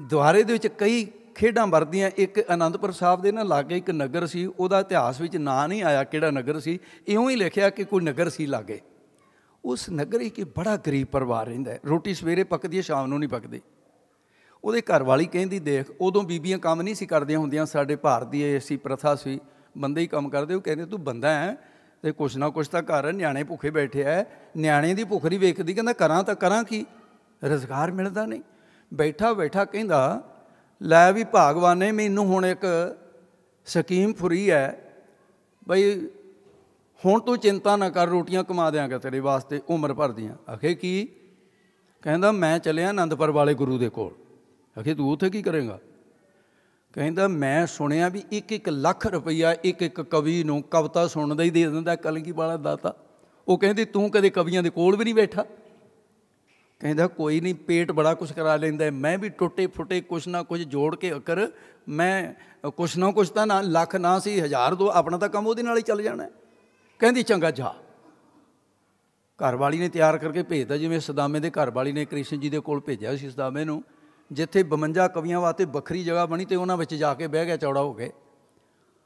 ਦੁਆਰੇ ਦੇ ਵਿੱਚ ਕਈ ਖੇਡਾਂ ਵਰਦੀਆਂ ਇੱਕ ਆਨੰਦਪੁਰ ਸਾਹਿਬ ਦੇ ਨਾਲ ਲਾਗੇ ਇੱਕ ਨਗਰ ਸੀ ਉਹਦਾ ਇਤਿਹਾਸ ਵਿੱਚ ਨਾਂ ਨਹੀਂ ਆਇਆ ਕਿਹੜਾ ਨਗਰ ਸੀ ਇਉਂ ਹੀ ਲਿਖਿਆ ਕਿ ਕੋਈ ਨਗਰ ਸੀ ਲਾਗੇ ਉਸ ਨਗਰ ਇੱਕ ਬੜਾ ਗਰੀਬ ਪਰਿਵਾਰ ਰਹਿੰਦਾ ਰੋਟੀ ਸਵੇਰੇ ਪੱਕਦੀ ਹੈ ਸ਼ਾਮ ਨੂੰ ਨਹੀਂ ਪੱਕਦੀ ਉਹਦੇ ਘਰ ਵਾਲੀ ਕਹਿੰਦੀ ਦੇਖ ਉਦੋਂ ਬੀਬੀਆਂ ਕੰਮ ਨਹੀਂ ਸੀ ਕਰਦੀਆਂ ਹੁੰਦੀਆਂ ਸਾਡੇ ਭਾਰਤ ਦੀ ਐਸੀ ਪ੍ਰਥਾ ਸੀ ਬੰਦੇ ਹੀ ਕੰਮ ਕਰਦੇ ਉਹ ਕਹਿੰਦੇ ਤੂੰ ਬੰਦਾ ਹੈ ਤੇ ਕੁਛ ਨਾ ਕੁਛ ਤਾਂ ਘਰ ਨਿਆਣੇ ਭੁੱਖੇ ਬੈਠੇ ਆ ਨਿਆਣੇ ਦੀ ਭੁੱਖ ਨਹੀਂ ਵੇਖਦੀ ਕਹਿੰਦਾ ਕਰਾਂ ਤਾਂ ਕਰਾਂ ਕੀ ਰੋਜ਼ਗਾਰ ਮਿਲਦਾ ਨਹੀਂ ਬੈਠਾ ਬੈਠਾ ਕਹਿੰਦਾ ਲੈ ਵੀ ਭਾਗਵਾਨੇ ਮੈਨੂੰ ਹੁਣ ਇੱਕ ਸਕੀਮ ਫੁਰੀ ਹੈ ਬਈ ਹੁਣ ਤੂੰ ਚਿੰਤਾ ਨਾ ਕਰ ਰੋਟੀਆਂ ਕਮਾ ਦਿਆਂਗਾ ਤੇਰੇ ਵਾਸਤੇ ਉਮਰ ਭਰ ਦੀਆਂ ਅਖੇ ਕੀ ਕਹਿੰਦਾ ਮੈਂ ਚੱਲਿਆ ਆਨੰਦਪੁਰ ਵਾਲੇ ਗੁਰੂ ਦੇ ਕੋਲ ਅਖੇ ਤੂੰ ਉੱਥੇ ਕੀ ਕਰੇਗਾ ਕਹਿੰਦਾ ਮੈਂ ਸੁਣਿਆ ਵੀ 1-1 ਲੱਖ ਰੁਪਈਆ ਇੱਕ ਇੱਕ ਕਵੀ ਨੂੰ ਕਵਤਾ ਸੁਣਦਾ ਹੀ ਦੇ ਦਿੰਦਾ ਕਲਗੀ ਵਾਲਾ ਦਾਤਾ ਉਹ ਕਹਿੰਦੀ ਤੂੰ ਕਦੇ ਕਵੀਆਂ ਦੇ ਕੋਲ ਵੀ ਨਹੀਂ ਬੈਠਾ ਕਹਿੰਦਾ ਕੋਈ ਨਹੀਂ ਪੇਟ ਬੜਾ ਕੁਝ ਕਰਾ ਲੈਂਦਾ ਮੈਂ ਵੀ ਟੁੱਟੇ ਫੁੱਟੇ ਕੁਛ ਨਾ ਕੁਝ ਜੋੜ ਕੇ ਅਕਰ ਮੈਂ ਕੁਛ ਨਾ ਕੁਛ ਤਾਂ ਨਾ ਲੱਖ ਨਾ ਸੀ ਹਜ਼ਾਰ ਦੋ ਆਪਣਾ ਤਾਂ ਕੰਮ ਉਹਦੇ ਨਾਲ ਹੀ ਚੱਲ ਜਾਣਾ ਕਹਿੰਦੀ ਚੰਗਾ ਜਾ ਘਰ ਵਾਲੀ ਨੇ ਤਿਆਰ ਕਰਕੇ ਭੇਜਦਾ ਜਿਵੇਂ ਸਦਾਮੇ ਦੇ ਘਰ ਵਾਲੀ ਨੇ ਕ੍ਰਿਸ਼ਨ ਜੀ ਦੇ ਕੋਲ ਭੇਜਿਆ ਸੀ ਸਦਾਮੇ ਨੂੰ ਜਿੱਥੇ 52 ਕਵੀਆਂ ਵਾਸਤੇ ਵੱਖਰੀ ਜਗ੍ਹਾ ਬਣੀ ਤੇ ਉਹਨਾਂ ਵਿੱਚ ਜਾ ਕੇ ਬਹਿ ਗਿਆ ਚੌੜਾ ਹੋ ਗਏ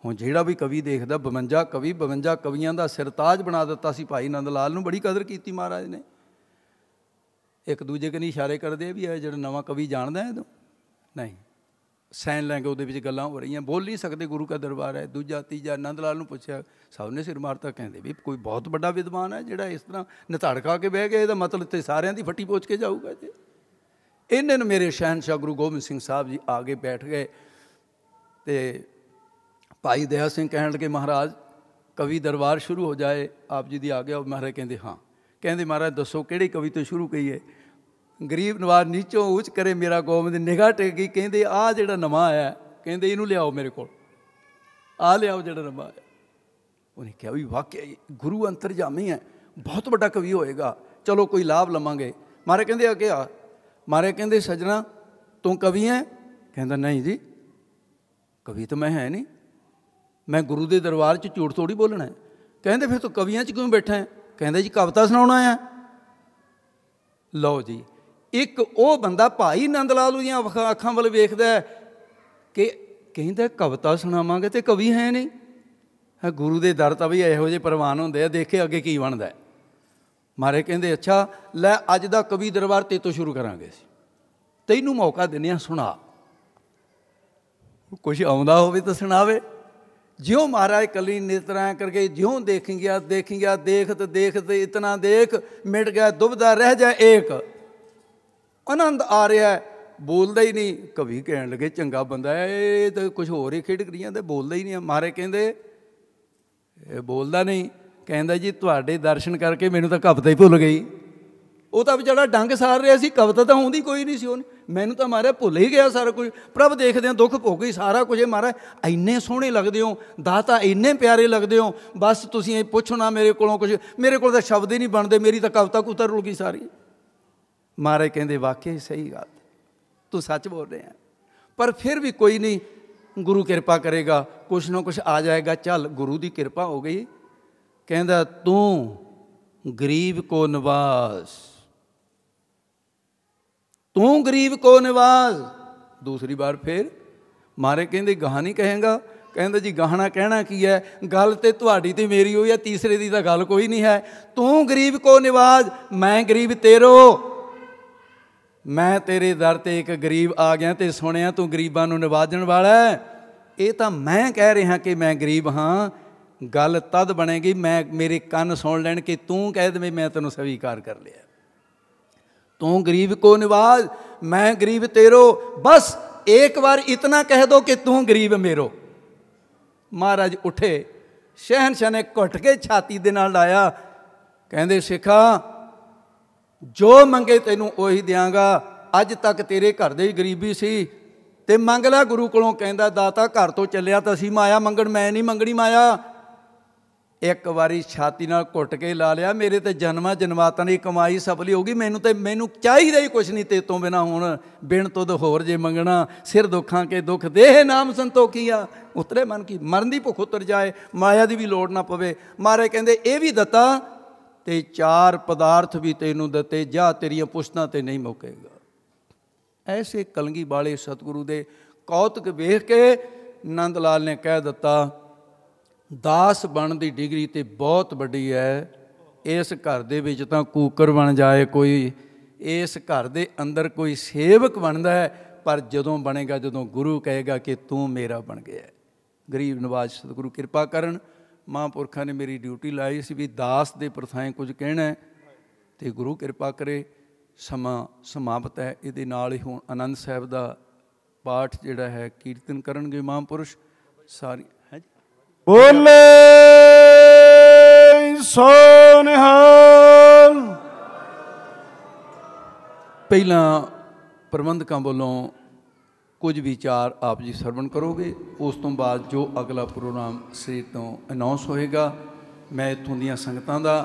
ਹੁਣ ਜਿਹੜਾ ਵੀ ਕਵੀ ਦੇਖਦਾ 52 ਕਵੀ 52 ਕਵੀਆਂ ਦਾ ਸਿਰਤਾਜ ਬਣਾ ਦਿੱਤਾ ਸੀ ਭਾਈ ਨੰਦ ਲਾਲ ਨੂੰ ਬੜੀ ਕਦਰ ਕੀਤੀ ਮਹਾਰਾਜ ਨੇ ਇੱਕ ਦੂਜੇ ਕਨੀ ਇਸ਼ਾਰੇ ਕਰਦੇ ਵੀ ਇਹ ਜਿਹੜਾ ਨਵਾਂ ਕਵੀ ਜਾਣਦਾ ਹੈ ਤੂੰ ਨਹੀਂ ਸੈਨ ਲੈ ਕੇ ਉਹਦੇ ਵਿੱਚ ਗੱਲਾਂ ਹੋ ਰਹੀਆਂ ਬੋਲ ਨਹੀਂ ਸਕਦੇ ਗੁਰੂ ਦਾ ਦਰਬਾਰ ਹੈ ਦੂਜਾ ਤੀਜਾ ਆਨੰਦ ਲਾਲ ਨੂੰ ਪੁੱਛਿਆ ਸਭ ਨੇ ਸਿਰ ਮਾਰਤਾ ਕਹਿੰਦੇ ਵੀ ਕੋਈ ਬਹੁਤ ਵੱਡਾ ਵਿਦਵਾਨ ਹੈ ਜਿਹੜਾ ਇਸ ਤਰ੍ਹਾਂ ਨਿਤੜਕਾ ਕੇ ਬਹਿ ਗਿਆ ਇਹਦਾ ਮਤਲਬ ਤੇ ਸਾਰਿਆਂ ਦੀ ਫੱਟੀ ਪੋਚ ਕੇ ਜਾਊਗਾ ਜੀ ਇਹਨਾਂ ਨੂੰ ਮੇਰੇ ਸ਼ਾਹ ਗੁਰੂ ਗੋਬਿੰਦ ਸਿੰਘ ਸਾਹਿਬ ਜੀ ਆਗੇ ਬੈਠ ਗਏ ਤੇ ਭਾਈ ਦਇਆ ਸਿੰਘ ਕਹਿਣ ਲੱਗੇ ਮਹਾਰਾਜ ਕਵੀ ਦਰਬਾਰ ਸ਼ੁਰੂ ਹੋ ਜਾਏ ਆਪ ਜੀ ਦੀ ਆਗਿਆ ਉਹ ਮਹਾਰਾਜ ਕਹਿੰਦੇ ਹਾਂ ਕਹਿੰਦੇ ਮਹਾਰਾਜ ਦੱਸੋ ਕਿਹੜੀ ਕਵੀ ਤੋਂ ਸ਼ੁਰੂ ਕਰੀਏ ਗਰੀਬ ਨਵਾਜ਼ ਨੀਚੋਂ ਉੱਚ ਕਰੇ ਮੇਰਾ ਗੋਬਿੰਦ ਨਿਗਾਹ ਟੇਕੀ ਕਹਿੰਦੇ ਆ ਜਿਹੜਾ ਨਵਾਂ ਆਇਆ ਕਹਿੰਦੇ ਇਹਨੂੰ ਲਿਆਓ ਮੇਰੇ ਕੋਲ ਆ ਲਿਆਓ ਜਿਹੜਾ ਨਵਾਂ ਆਇਆ ਉਹਨੇ ਕਿਹਾ ਵੀ ਵਾਕਿਆ ਗੁਰੂ ਅੰਤਰਜਾਮੀ ਹੈ ਬਹੁਤ ਵੱਡਾ ਕਵੀ ਹੋਏਗਾ ਚਲੋ ਕੋਈ ਲਾਭ ਲਵਾਂਗੇ ਮਹਾਰਾਜ ਕਹਿੰਦੇ ਆ ਕਿ ਆ ਮਹਾਰਾਜ ਕਹਿੰਦੇ ਸਜਣਾ ਤੂੰ ਕਵੀ ਹੈ ਕਹਿੰਦਾ ਨਹੀਂ ਜੀ ਕਵੀ ਤਾਂ ਮੈਂ ਹੈ ਨਹੀਂ ਮੈਂ ਗੁਰੂ ਦੇ ਦਰਬਾਰ 'ਚ ਝੂਠ ਥੋੜੀ ਬੋਲਣਾ ਕਹਿੰਦੇ ਫਿਰ ਤੂੰ ਕਵੀਆਂ 'ਚ ਕਿਉਂ ਬੈਠਾ ਹੈ ਕਹਿੰਦਾ ਜੀ ਕਵਿਤਾ ਸੁਣਾਉਣਾ ਆ ਲਓ ਜੀ ਇੱਕ ਉਹ ਬੰਦਾ ਭਾਈ ਨੰਦ ਲਾਲ ਦੀਆਂ ਅੱਖਾਂ ਵੱਲ ਵੇਖਦਾ ਕਿ ਕਹਿੰਦਾ ਕਵਿਤਾ ਸੁਣਾਵਾਂਗੇ ਤੇ ਕਵੀ ਹੈ ਨਹੀਂ ਹੈ ਗੁਰੂ ਦੇ ਦਰ ਤਾਂ ਵੀ ਇਹੋ ਜਿਹੇ ਪ੍ਰਵਾਨ ਹੁੰਦੇ ਆ ਦੇਖੇ ਅੱਗੇ ਕੀ ਬਣਦਾ ਮਾਰੇ ਕਹਿੰਦੇ ਅੱਛਾ ਲੈ ਅੱਜ ਦਾ ਕਵੀ ਦਰਬਾਰ ਤੇ ਤੋਂ ਸ਼ੁਰੂ ਕਰਾਂਗੇ ਤੈਨੂੰ ਮੌਕਾ ਦਿੰਨੇ ਆ ਸੁਣਾ ਕੁਝ ਆਉਂਦਾ ਹੋਵੇ ਤਾਂ ਸੁਣਾਵੇ ज्यों महाराज ਕਰਕੇ ਜਿਉ करके ज्यों देखेंगे देखेंगे ਦੇਖਤ ਦੇਖਤ ਇਤਨਾ ਦੇਖ ਮਿਟ ਗਿਆ ਦੁਬਦਾ ਰਹਿ ਜਾ ਏਕ ਆਨੰਦ ਆ ਰਿਹਾ ਬੋਲਦਾ ਹੀ ਨਹੀਂ ਕਵੀ ਕਹਿਣ ਲੱਗੇ ਚੰਗਾ ਬੰਦਾ ਹੈ ਇਹ ਤਾਂ ਕੁਝ ਹੋਰ ਹੀ ਖੇਡ ਕਰੀਆਂ ਤੇ ਬੋਲਦਾ ਹੀ ਨਹੀਂ ਮਾਰੇ ਕਹਿੰਦੇ ਇਹ ਬੋਲਦਾ ਨਹੀਂ ਕਹਿੰਦਾ ਜੀ ਤੁਹਾਡੇ ਦਰਸ਼ਨ ਕਰਕੇ ਮੈਨੂੰ ਤਾਂ ਕਵਤਾ ਹੀ ਭੁੱਲ ਗਈ ਉਹ ਤਾਂ ਵਿਚਾਰਾ ਡੰਗ ਸਾਰ ਰਿਹਾ ਸੀ ਕਵਤਾ ਤਾਂ ਹੁੰਦੀ ਕੋਈ ਨਹੀਂ ਸੀ ਉਹਨੇ ਮੈਨੂੰ ਤਾਂ ਮਾਰੇ ਭੁੱਲ ਹੀ ਗਿਆ ਸਾਰਾ ਕੁਝ ਪ੍ਰਭ ਦੇਖਦੇ ਆ ਦੁੱਖ ਭੋਗ ਗਈ ਸਾਰਾ ਕੁਝ ਇਹ ਮਾਰੇ ਇੰਨੇ ਸੋਹਣੇ ਲੱਗਦੇ ਹੋ ਦਾਤਾ ਇੰਨੇ ਪਿਆਰੇ ਲੱਗਦੇ ਹੋ ਬਸ ਤੁਸੀਂ ਇਹ ਪੁੱਛੋ ਨਾ ਮੇਰੇ ਕੋਲੋਂ ਕੁਝ ਮੇਰੇ ਕੋਲ ਤਾਂ ਸ਼ਬਦ ਹੀ ਨਹੀਂ ਬਣਦੇ ਮੇਰੀ ਤਾਂ ਕਵਤਾ ਕੁਤਰ ਰੁਲ ਗਈ ਸਾਰੀ ਮਾਰੇ ਕਹਿੰਦੇ ਵਾਕਿਆ ਸਹੀ ਗੱਲ ਤੂੰ ਸੱਚ ਬੋਲ ਰਿਹਾ ਪਰ ਫਿਰ ਵੀ ਕੋਈ ਨਹੀਂ ਗੁਰੂ ਕਿਰਪਾ ਕਰੇਗਾ ਕੁਛ ਨਾ ਕੁਛ ਆ ਜਾਏਗਾ ਚੱਲ ਗੁਰੂ ਦੀ ਕਿਰਪਾ ਹੋ ਗਈ ਕਹਿੰਦਾ ਤੂੰ ਗਰੀਬ ਕੋ ਨਿਵਾਸ ਤੂੰ ਗਰੀਬ ਕੋ ਨਿਵਾਜ਼ ਦੂਸਰੀ ਵਾਰ ਫੇਰ ਮਾਰੇ ਕਹਿੰਦੇ ਗਾਹ ਨਹੀਂ ਕਹੇਗਾ ਕਹਿੰਦਾ ਜੀ ਗਾਹਣਾ ਕਹਿਣਾ ਕੀ ਹੈ ਗੱਲ ਤੇ ਤੁਹਾਡੀ ਤੇ ਮੇਰੀ ਹੋਈ ਹੈ ਤੀਸਰੇ ਦੀ ਤਾਂ ਗੱਲ ਕੋਈ ਨਹੀਂ ਹੈ ਤੂੰ ਗਰੀਬ ਕੋ ਨਿਵਾਜ਼ ਮੈਂ ਗਰੀਬ ਤੇਰੋ ਮੈਂ ਤੇਰੇ ਦਰ ਤੇ ਇੱਕ ਗਰੀਬ ਆ ਗਿਆ ਤੇ ਸੁਣਿਆ ਤੂੰ ਗਰੀਬਾਂ ਨੂੰ ਨਿਵਾਜਣ ਵਾਲਾ ਹੈ ਇਹ ਤਾਂ ਮੈਂ ਕਹਿ ਰਿਹਾ ਕਿ ਮੈਂ ਗਰੀਬ ਹਾਂ ਗੱਲ ਤਦ ਬਣੇਗੀ ਮੈਂ ਮੇਰੇ ਕੰਨ ਸੁਣ ਲੈਣ ਕਿ ਤੂੰ ਕਹਿ ਦੇਵੇਂ ਮੈਂ ਤੈਨੂੰ ਸਵੀਕਾਰ ਕਰ ਲਿਆ ਤੂੰ ਗਰੀਬ ਕੋ ਨਿਵਾਜ ਮੈਂ ਗਰੀਬ ਤੇਰੋ ਬਸ ਇੱਕ ਵਾਰ ਇਤਨਾ ਕਹਿ ਦੋ ਕਿ ਤੂੰ ਗਰੀਬ ਮੇਰੋ ਮਹਾਰਾਜ ਉਠੇ ਸ਼ਹਿਨਸ਼ਾਹ ਨੇ ਘਟ ਕੇ ਛਾਤੀ ਦੇ ਨਾਲ ਲਾਇਆ ਕਹਿੰਦੇ ਸਿਖਾ ਜੋ ਮੰਗੇ ਤੈਨੂੰ ਉਹੀ ਦਿਆਂਗਾ ਅੱਜ ਤੱਕ ਤੇਰੇ ਘਰ ਦੇ ਹੀ ਗਰੀਬੀ ਸੀ ਤੇ ਮੰਗ ਲੈ ਗੁਰੂ ਕੋਲੋਂ ਕਹਿੰਦਾ ਦਾਤਾ ਘਰ ਤੋਂ ਚੱਲਿਆ ਤਾਂ ਸੀ ਮਾਇਆ ਮੰਗਣ ਮੈਂ ਨਹੀਂ ਮੰਗਣੀ ਮਾਇਆ ਇੱਕ ਵਾਰੀ ਛਾਤੀ ਨਾਲ ਘੁੱਟ ਕੇ ਲਾ ਲਿਆ ਮੇਰੇ ਤੇ ਜਨਮਾਂ ਜਨਮਾਤਾਂ ਦੀ ਕਮਾਈ ਸਫਲੀ ਹੋ ਗਈ ਮੈਨੂੰ ਤੇ ਮੈਨੂੰ ਚਾਹੀਦਾ ਹੀ ਕੁਛ ਨਹੀਂ ਤੇ ਤੋਂ ਬਿਨਾ ਹੁਣ ਬਿਨ ਤੋਂ ਦੇ ਹੋਰ ਜੇ ਮੰਗਣਾ ਸਿਰ ਦੁੱਖਾਂ ਕੇ ਦੁੱਖ ਦੇਹ ਨਾਮ ਸੰਤੋਖੀਆ ਉਤਰੇ ਮਨ ਕੀ ਮਰਨ ਦੀ ਭੁੱਖ ਉਤਰ ਜਾਏ ਮਾਇਆ ਦੀ ਵੀ ਲੋੜ ਨਾ ਪਵੇ ਮਾਰੇ ਕਹਿੰਦੇ ਇਹ ਵੀ ਦਿੱਤਾ ਤੇ ਚਾਰ ਪਦਾਰਥ ਵੀ ਤੈਨੂੰ ਦਿੱਤੇ ਜਾ ਤੇਰੀਆਂ ਪੁਸ਼ਤਾਂ ਤੇ ਨਹੀਂ ਮੁਕੇਗਾ ਐਸੇ ਕਲੰਗੀ ਵਾਲੇ ਸਤਿਗੁਰੂ ਦੇ ਕੌਤਕ ਵੇਖ ਕੇ ਨੰਦ ਲਾਲ ਨੇ ਕਹਿ ਦਿੱਤਾ ਦਾਸ ਬਣ ਦੀ ਡਿਗਰੀ ਤੇ ਬਹੁਤ ਵੱਡੀ ਹੈ ਇਸ ਘਰ ਦੇ ਵਿੱਚ ਤਾਂ ਕੂਕਰ ਬਣ ਜਾਏ ਕੋਈ ਇਸ ਘਰ ਦੇ ਅੰਦਰ ਕੋਈ ਸੇਵਕ ਬਣਦਾ ਹੈ ਪਰ ਜਦੋਂ ਬਣੇਗਾ ਜਦੋਂ ਗੁਰੂ ਕਹੇਗਾ ਕਿ ਤੂੰ ਮੇਰਾ ਬਣ ਗਿਆ ਗਰੀਬ ਨਵਾਜ ਸਤਿਗੁਰੂ ਕਿਰਪਾ ਕਰਨ ਮਹਾਂਪੁਰਖਾਂ ਨੇ ਮੇਰੀ ਡਿਊਟੀ ਲਾਈ ਸੀ ਵੀ ਦਾਸ ਦੇ ਪ੍ਰਥਾਏ ਕੁਝ ਕਹਿਣਾ ਤੇ ਗੁਰੂ ਕਿਰਪਾ ਕਰੇ ਸਮਾਂ ਸਮਾਪਤ ਹੈ ਇਹਦੇ ਨਾਲ ਹੀ ਹੁਣ ਆਨੰਦ ਸਾਹਿਬ ਦਾ ਪਾਠ ਜਿਹੜਾ ਹੈ ਕੀਰਤਨ ਕਰਨਗੇ ਮਹਾਂਪੁਰਸ਼ ਸਾਰੀ ਬੋਲੇ ਸੋਨਿਹਾਲ ਪਹਿਲਾਂ ਪ੍ਰਬੰਧਕਾਂ ਵੱਲੋਂ ਕੁਝ ਵਿਚਾਰ ਆਪ ਜੀ ਸਰਵਣ ਕਰੋਗੇ ਉਸ ਤੋਂ ਬਾਅਦ ਜੋ ਅਗਲਾ ਪ੍ਰੋਗਰਾਮ ਸ੍ਰੀ ਤੋਂ ਅਨਾਉਂਸ ਹੋਏਗਾ ਮੈਂ ਇਥੋਂ ਦੀਆਂ ਸੰਗਤਾਂ ਦਾ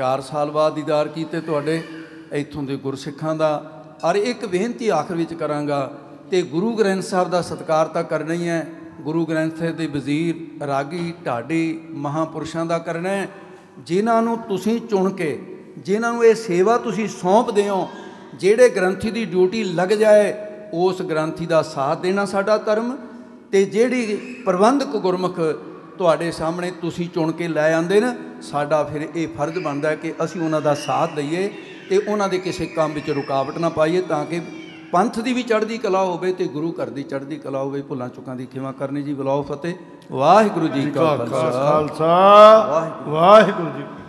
4 ਸਾਲ ਬਾਅਦ ਦੀਦਾਰ ਕੀਤੇ ਤੁਹਾਡੇ ਇਥੋਂ ਦੇ ਗੁਰਸਿੱਖਾਂ ਦਾ ਔਰ ਇੱਕ ਬੇਨਤੀ ਆਖਰ ਵਿੱਚ ਕਰਾਂਗਾ ਤੇ ਗੁਰੂ ਗ੍ਰੰਥ ਸਾਹਿਬ ਦਾ ਸਤਿਕਾਰ ਤਾਂ ਕਰਨਾ ਹੀ ਹੈ ਗੁਰੂ ਗ੍ਰੰਥ ਸਾਹਿਬ ਦੇ ਵਜ਼ੀਰ ਰਾਗੀ ਢਾਡੀ ਮਹਾਪੁਰਸ਼ਾਂ ਦਾ ਕਰਨਾ ਹੈ ਜਿਨ੍ਹਾਂ ਨੂੰ ਤੁਸੀਂ ਚੁਣ ਕੇ ਜਿਨ੍ਹਾਂ ਨੂੰ ਇਹ ਸੇਵਾ ਤੁਸੀਂ ਸੌਂਪਦੇ ਹੋ ਜਿਹੜੇ ਗ੍ਰੰਥੀ ਦੀ ਡਿਊਟੀ ਲੱਗ ਜਾਏ ਉਸ ਗ੍ਰੰਥੀ ਦਾ ਸਾਥ ਦੇਣਾ ਸਾਡਾ ਧਰਮ ਤੇ ਜਿਹੜੀ ਪ੍ਰਬੰਧਕ ਗੁਰਮੁਖ ਤੁਹਾਡੇ ਸਾਹਮਣੇ ਤੁਸੀਂ ਚੁਣ ਕੇ ਲੈ ਆਂਦੇ ਨੇ ਸਾਡਾ ਫਿਰ ਇਹ ਫਰਜ਼ ਬਣਦਾ ਕਿ ਅਸੀਂ ਉਹਨਾਂ ਦਾ ਸਾਥ ਦਈਏ ਤੇ ਉਹਨਾਂ ਦੇ ਕਿਸੇ ਕੰਮ ਵਿੱਚ ਰੁਕਾਵਟ ਨਾ ਪਾਈਏ ਤਾਂ ਕਿ ਪੰਥ ਦੀ ਵੀ ਚੜ੍ਹਦੀ ਕਲਾ ਹੋਵੇ ਤੇ ਗੁਰੂ ਘਰ ਦੀ ਚੜ੍ਹਦੀ ਕਲਾ ਹੋਵੇ ਭੁੱਲਾ ਚੁੱਕਾਂ ਦੀ ਖਿਮਾ ਕਰਨੀ ਜੀ ਬਲਾਉ ਫਤਿਹ ਵਾਹਿਗੁਰੂ ਜੀ ਕਾ ਖਾਲਸਾ ਵਾਹਿਗੁਰੂ ਜੀ